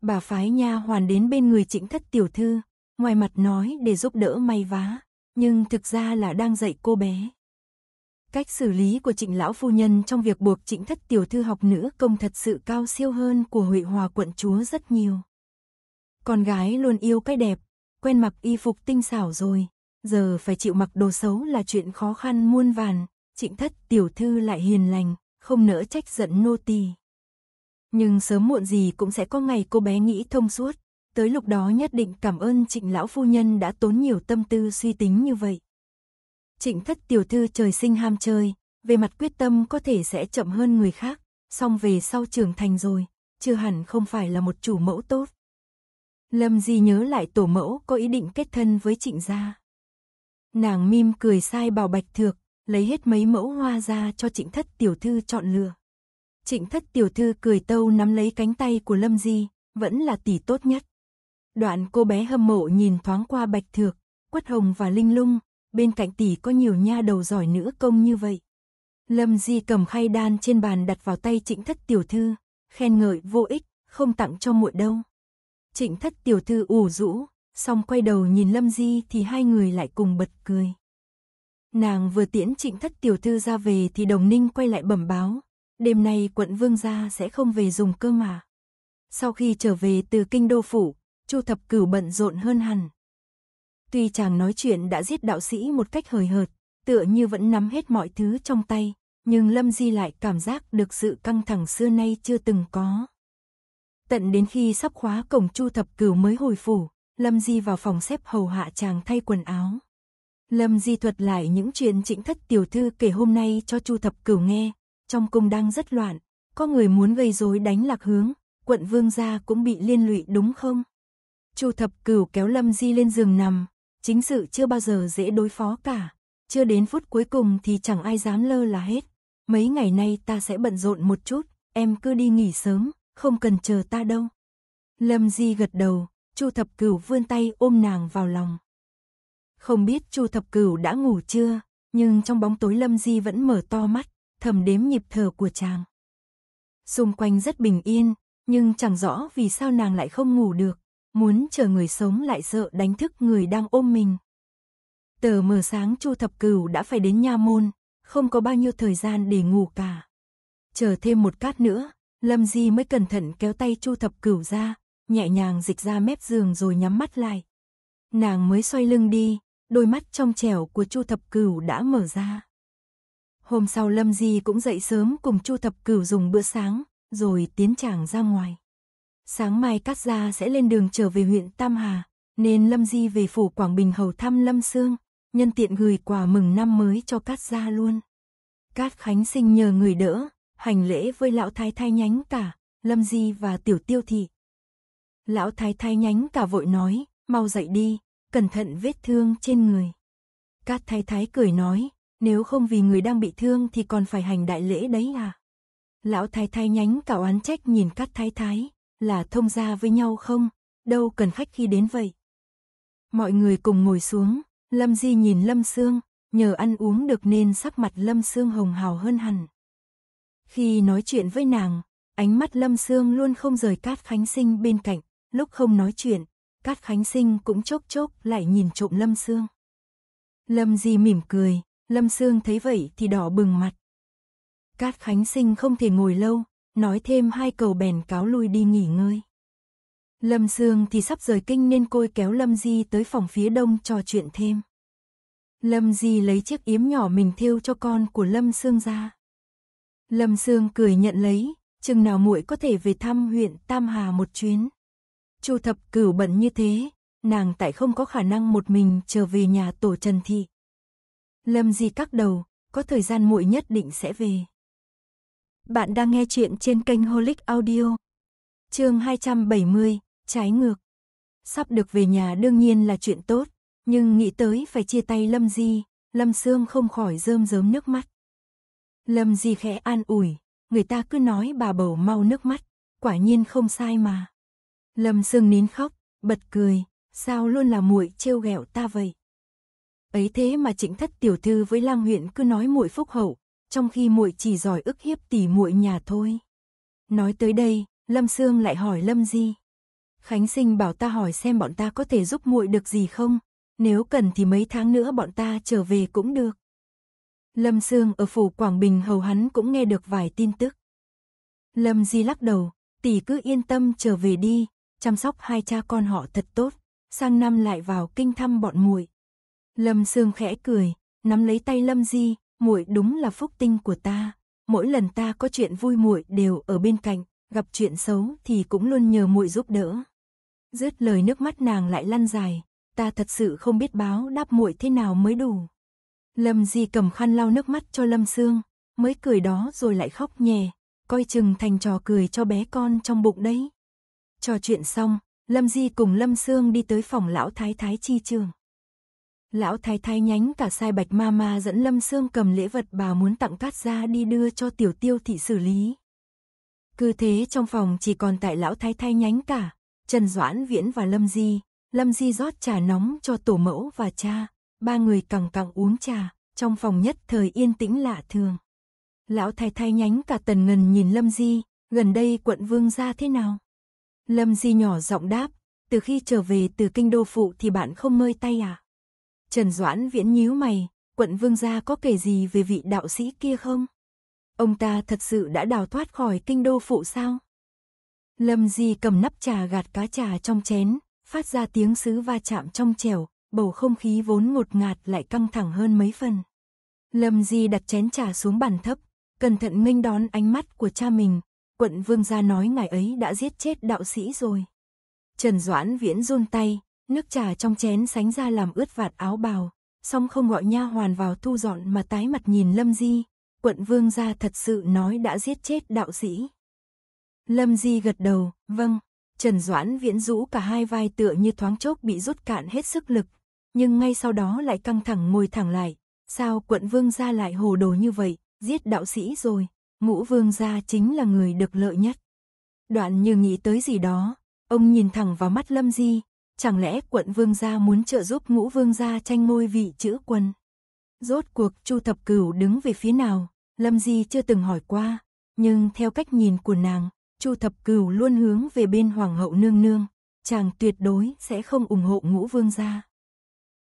Bà phái nha hoàn đến bên người trịnh thất tiểu thư, ngoài mặt nói để giúp đỡ may vá, nhưng thực ra là đang dạy cô bé. Cách xử lý của trịnh lão phu nhân trong việc buộc trịnh thất tiểu thư học nữ công thật sự cao siêu hơn của Huệ Hòa quận chúa rất nhiều. Con gái luôn yêu cái đẹp, quen mặc y phục tinh xảo rồi, giờ phải chịu mặc đồ xấu là chuyện khó khăn muôn vàn, trịnh thất tiểu thư lại hiền lành, không nỡ trách giận nô tỳ. Nhưng sớm muộn gì cũng sẽ có ngày cô bé nghĩ thông suốt, tới lúc đó nhất định cảm ơn trịnh lão phu nhân đã tốn nhiều tâm tư suy tính như vậy. Trịnh thất tiểu thư trời sinh ham chơi, về mặt quyết tâm có thể sẽ chậm hơn người khác, song về sau trưởng thành rồi, chưa hẳn không phải là một chủ mẫu tốt. Lâm Di nhớ lại tổ mẫu có ý định kết thân với trịnh gia. Nàng mim cười sai bảo bạch thược, lấy hết mấy mẫu hoa ra cho trịnh thất tiểu thư chọn lựa. Trịnh thất tiểu thư cười tâu nắm lấy cánh tay của Lâm Di, vẫn là tỷ tốt nhất. Đoạn cô bé hâm mộ nhìn thoáng qua bạch thược, quất hồng và linh lung, bên cạnh tỷ có nhiều nha đầu giỏi nữ công như vậy. Lâm Di cầm khay đan trên bàn đặt vào tay trịnh thất tiểu thư, khen ngợi vô ích, không tặng cho muội đâu. Trịnh thất tiểu thư ủ rũ, xong quay đầu nhìn Lâm Di thì hai người lại cùng bật cười. Nàng vừa tiễn trịnh thất tiểu thư ra về thì đồng ninh quay lại bẩm báo, đêm nay quận vương gia sẽ không về dùng cơ mà. Sau khi trở về từ kinh đô phủ, Chu Thập Cửu bận rộn hơn hẳn, Tuy chàng nói chuyện đã giết đạo sĩ một cách hời hợt, tựa như vẫn nắm hết mọi thứ trong tay, nhưng Lâm Di lại cảm giác được sự căng thẳng xưa nay chưa từng có. Tận đến khi sắp khóa cổng Chu Thập Cửu mới hồi phủ, Lâm Di vào phòng xếp hầu hạ chàng thay quần áo. Lâm Di thuật lại những chuyện trịnh thất tiểu thư kể hôm nay cho Chu Thập Cửu nghe, trong cung đang rất loạn, có người muốn gây rối đánh lạc hướng, quận vương gia cũng bị liên lụy đúng không? Chu Thập Cửu kéo Lâm Di lên giường nằm, chính sự chưa bao giờ dễ đối phó cả. Chưa đến phút cuối cùng thì chẳng ai dám lơ là hết. Mấy ngày nay ta sẽ bận rộn một chút, em cứ đi nghỉ sớm, không cần chờ ta đâu. Lâm Di gật đầu, Chu Thập Cửu vươn tay ôm nàng vào lòng. Không biết Chu Thập Cửu đã ngủ chưa, nhưng trong bóng tối Lâm Di vẫn mở to mắt, thầm đếm nhịp thở của chàng. Xung quanh rất bình yên, nhưng chẳng rõ vì sao nàng lại không ngủ được, muốn chờ người sống lại sợ đánh thức người đang ôm mình. Tờ mờ sáng Chu Thập Cửu đã phải đến nha môn, không có bao nhiêu thời gian để ngủ cả. Chờ thêm một cát nữa, Lâm Di mới cẩn thận kéo tay Chu Thập Cửu ra, nhẹ nhàng dịch ra mép giường rồi nhắm mắt lại. Nàng mới xoay lưng đi, đôi mắt trong trẻo của Chu Thập Cửu đã mở ra. Hôm sau Lâm Di cũng dậy sớm cùng Chu Thập Cửu dùng bữa sáng, rồi tiến chàng ra ngoài. Sáng mai Cát Gia sẽ lên đường trở về huyện Tam Hà, nên Lâm Di về phủ Quảng Bình hầu thăm Lâm Sương, nhân tiện gửi quà mừng năm mới cho Cát Gia luôn. Cát Khánh Sinh nhờ người đỡ, hành lễ với lão thái thái nhánh cả, Lâm Di và Tiểu Tiêu Thị. Lão thái thái nhánh cả vội nói, mau dậy đi, cẩn thận vết thương trên người. Cát thái thái cười nói, nếu không vì người đang bị thương thì còn phải hành đại lễ đấy à. Lão thái thái nhánh cả oán trách nhìn cát thái thái, là thông gia với nhau không, đâu cần khách khi đến vậy. Mọi người cùng ngồi xuống, Lâm Di nhìn Lâm Sương, nhờ ăn uống được nên sắc mặt Lâm Sương hồng hào hơn hẳn. Khi nói chuyện với nàng, ánh mắt Lâm Sương luôn không rời Cát Khánh Sinh bên cạnh, lúc không nói chuyện, Cát Khánh Sinh cũng chốc chốc lại nhìn trộm Lâm Sương. Lâm Di mỉm cười, Lâm Sương thấy vậy thì đỏ bừng mặt. Cát Khánh Sinh không thể ngồi lâu, nói thêm hai cầu bèn cáo lui đi nghỉ ngơi. Lâm Sương thì sắp rời kinh nên côi kéo Lâm Di tới phòng phía đông trò chuyện thêm. Lâm Di lấy chiếc yếm nhỏ mình thêu cho con của Lâm Sương ra. Lâm Sương cười nhận lấy, chừng nào muội có thể về thăm huyện Tam Hà một chuyến. Chu thập cửu bận như thế, nàng tại không có khả năng một mình trở về nhà tổ Trần Thị. Lâm Di cắc đầu, có thời gian muội nhất định sẽ về. Bạn đang nghe chuyện trên kênh Holic Audio. Chương 270, trái ngược. Sắp được về nhà đương nhiên là chuyện tốt, nhưng nghĩ tới phải chia tay Lâm Di, Lâm Sương không khỏi rơm rớm nước mắt. Lâm Di khẽ an ủi, người ta cứ nói bà bầu mau nước mắt, quả nhiên không sai mà. Lâm Sương nín khóc, bật cười, sao luôn là muội trêu ghẹo ta vậy? Ấy thế mà Trịnh Thất tiểu thư với Lang huyện cứ nói muội phúc hậu, trong khi muội chỉ giỏi ức hiếp tỷ muội nhà thôi. Nói tới đây, Lâm Sương lại hỏi Lâm Di. Khánh Sinh bảo ta hỏi xem bọn ta có thể giúp muội được gì không, nếu cần thì mấy tháng nữa bọn ta trở về cũng được. Lâm Sương ở phủ Quảng Bình hầu hắn cũng nghe được vài tin tức. Lâm Di lắc đầu, tỷ cứ yên tâm trở về đi, chăm sóc hai cha con họ thật tốt, sang năm lại vào kinh thăm bọn muội. Lâm Sương khẽ cười, nắm lấy tay Lâm Di, muội đúng là phúc tinh của ta, mỗi lần ta có chuyện vui muội đều ở bên cạnh, gặp chuyện xấu thì cũng luôn nhờ muội giúp đỡ. Dứt lời nước mắt nàng lại lăn dài, ta thật sự không biết báo đáp muội thế nào mới đủ. Lâm Di cầm khăn lau nước mắt cho Lâm Sương, mới cười đó rồi lại khóc nhẹ, coi chừng thành trò cười cho bé con trong bụng đấy. Trò chuyện xong, Lâm Di cùng Lâm Sương đi tới phòng lão thái thái chi trường. Lão thái thái nhánh cả sai bạch ma ma dẫn Lâm Sương cầm lễ vật bà muốn tặng cát ra đi đưa cho tiểu tiêu thị xử lý. Cứ thế trong phòng chỉ còn tại lão thái thái nhánh cả, Trần Doãn Viễn và Lâm Di, Lâm Di rót trà nóng cho tổ mẫu và cha, ba người càng càng uống trà, trong phòng nhất thời yên tĩnh lạ thường. Lão thái thái nhánh cả tần ngần nhìn Lâm Di, gần đây quận vương ra thế nào? Lâm Di nhỏ giọng đáp, từ khi trở về từ kinh đô phụ thì bạn không mơi tay à? Trần Doãn Viễn nhíu mày, quận vương gia có kể gì về vị đạo sĩ kia không? Ông ta thật sự đã đào thoát khỏi kinh đô phụ sao? Lâm Di cầm nắp trà gạt cá trà trong chén, phát ra tiếng sứ va chạm trong trẻo, bầu không khí vốn ngột ngạt lại căng thẳng hơn mấy phần. Lâm Di đặt chén trà xuống bàn thấp, cẩn thận nghênh đón ánh mắt của cha mình, quận vương gia nói ngài ấy đã giết chết đạo sĩ rồi. Trần Doãn Viễn run tay, Nước trà trong chén sánh ra làm ướt vạt áo bào, song không gọi nha hoàn vào thu dọn mà tái mặt nhìn Lâm Di, quận vương gia thật sự nói đã giết chết đạo sĩ. Lâm Di gật đầu, vâng, Trần Doãn viễn rũ cả hai vai tựa như thoáng chốc bị rút cạn hết sức lực, nhưng ngay sau đó lại căng thẳng ngồi thẳng lại, sao quận vương gia lại hồ đồ như vậy, giết đạo sĩ rồi, ngũ vương gia chính là người được lợi nhất. Đoạn như nghĩ tới gì đó, ông nhìn thẳng vào mắt Lâm Di, chẳng lẽ quận vương gia muốn trợ giúp ngũ vương gia tranh ngôi vị chữ quân? Rốt cuộc Chu Thập Cửu đứng về phía nào, Lâm Di chưa từng hỏi qua, nhưng theo cách nhìn của nàng, Chu Thập Cửu luôn hướng về bên Hoàng hậu nương nương, chàng tuyệt đối sẽ không ủng hộ ngũ vương gia.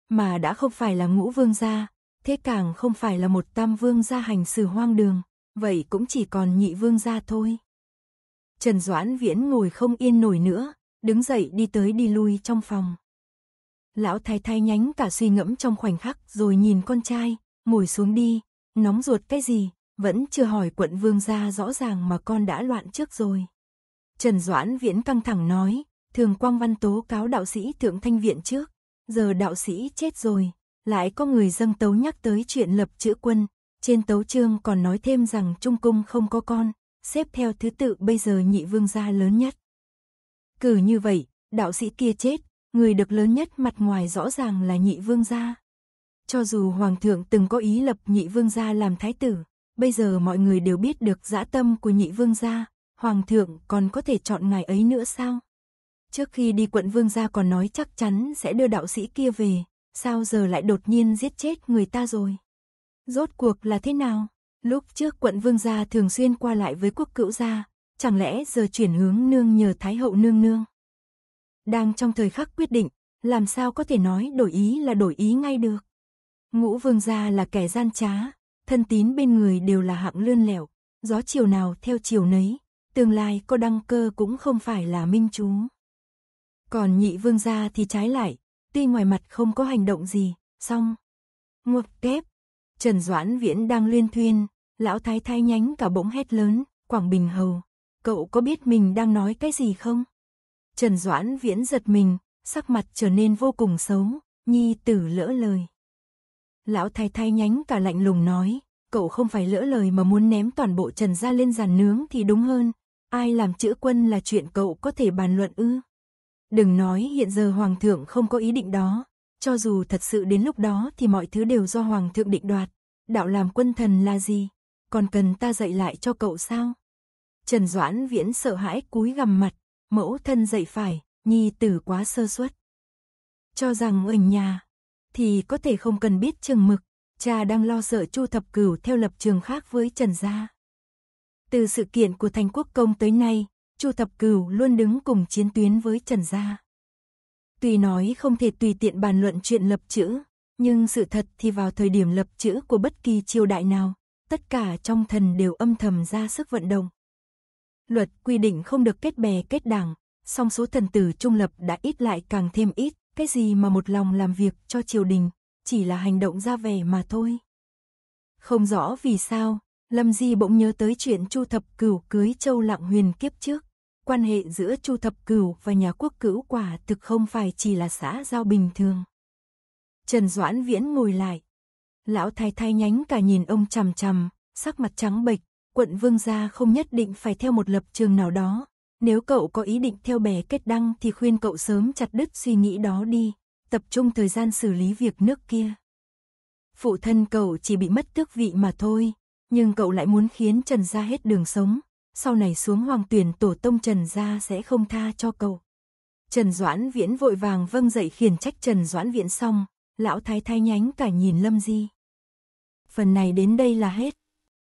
Mà đã không phải là ngũ vương gia, thế càng không phải là một tam vương gia hành xử hoang đường, vậy cũng chỉ còn nhị vương gia thôi. Trần Doãn Viễn ngồi không yên nổi nữa, đứng dậy đi tới đi lui trong phòng. Lão thái thái nhánh cả suy ngẫm trong khoảnh khắc rồi nhìn con trai, ngồi xuống đi, nóng ruột cái gì, vẫn chưa hỏi quận vương gia rõ ràng mà con đã loạn trước rồi. Trần Doãn Viễn căng thẳng nói, thường quang văn tố cáo đạo sĩ thượng thanh viện trước, giờ đạo sĩ chết rồi, lại có người dâng tấu nhắc tới chuyện lập chữ quân, trên tấu chương còn nói thêm rằng trung cung không có con, xếp theo thứ tự bây giờ nhị vương gia lớn nhất. Cử như vậy, đạo sĩ kia chết, người được lớn nhất mặt ngoài rõ ràng là nhị vương gia. Cho dù hoàng thượng từng có ý lập nhị vương gia làm thái tử, bây giờ mọi người đều biết được dã tâm của nhị vương gia, hoàng thượng còn có thể chọn ngài ấy nữa sao? Trước khi đi quận vương gia còn nói chắc chắn sẽ đưa đạo sĩ kia về, sao giờ lại đột nhiên giết chết người ta rồi? Rốt cuộc là thế nào? Lúc trước quận vương gia thường xuyên qua lại với quốc cữu gia, chẳng lẽ giờ chuyển hướng nương nhờ Thái hậu nương nương? Đang trong thời khắc quyết định, làm sao có thể nói đổi ý là đổi ý ngay được? Ngũ vương gia là kẻ gian trá, thân tín bên người đều là hạng lươn lẹo gió chiều nào theo chiều nấy, tương lai có đăng cơ cũng không phải là minh chú. Còn nhị vương gia thì trái lại, tuy ngoài mặt không có hành động gì, song ngột kép, Trần Doãn Viễn đang luyên thuyên, lão thái thái nhánh cả bỗng hét lớn, Quảng Bình Hầu, cậu có biết mình đang nói cái gì không? Trần Doãn Viễn giật mình, sắc mặt trở nên vô cùng xấu, nhi tử lỡ lời. Lão thái thay nhánh cả lạnh lùng nói, cậu không phải lỡ lời mà muốn ném toàn bộ Trần ra lên giàn nướng thì đúng hơn, ai làm chữ quân là chuyện cậu có thể bàn luận ư. Đừng nói hiện giờ Hoàng thượng không có ý định đó, cho dù thật sự đến lúc đó thì mọi thứ đều do Hoàng thượng định đoạt, đạo làm quân thần là gì, còn cần ta dạy lại cho cậu sao? Trần Doãn Viễn sợ hãi cúi gằm mặt, mẫu thân dậy phải, nhi tử quá sơ suất. Cho rằng ở nhà, thì có thể không cần biết trường mực, cha đang lo sợ Chu Thập Cửu theo lập trường khác với Trần Gia. Từ sự kiện của Thành Quốc Công tới nay, Chu Thập Cửu luôn đứng cùng chiến tuyến với Trần Gia. Tuy nói không thể tùy tiện bàn luận chuyện lập chữ, nhưng sự thật thì vào thời điểm lập chữ của bất kỳ triều đại nào, tất cả trong thần đều âm thầm ra sức vận động, luật quy định không được kết bè kết đảng, song số thần tử trung lập đã ít lại càng thêm ít, cái gì mà một lòng làm việc cho triều đình, chỉ là hành động ra vẻ mà thôi. Không rõ vì sao, Lâm Di bỗng nhớ tới chuyện Chu Thập Cửu cưới Châu Lạng Huyền kiếp trước. Quan hệ giữa Chu Thập Cửu và nhà quốc cửu quả thực không phải chỉ là xã giao bình thường. Trần Doãn Viễn ngồi lại. Lão thái thái nhánh cả nhìn ông chằm chằm, sắc mặt trắng bệch, quận vương gia không nhất định phải theo một lập trường nào đó. Nếu cậu có ý định theo bè kết đăng thì khuyên cậu sớm chặt đứt suy nghĩ đó đi, tập trung thời gian xử lý việc nước kia. Phụ thân cậu chỉ bị mất tước vị mà thôi, nhưng cậu lại muốn khiến Trần Gia hết đường sống, sau này xuống hoàng tuyển tổ tông Trần Gia sẽ không tha cho cậu. Trần Doãn Viễn vội vàng vâng dậy khiển trách Trần Doãn Viễn xong, lão thái thái nhánh cả nhìn Lâm Di. Phần này đến đây là hết.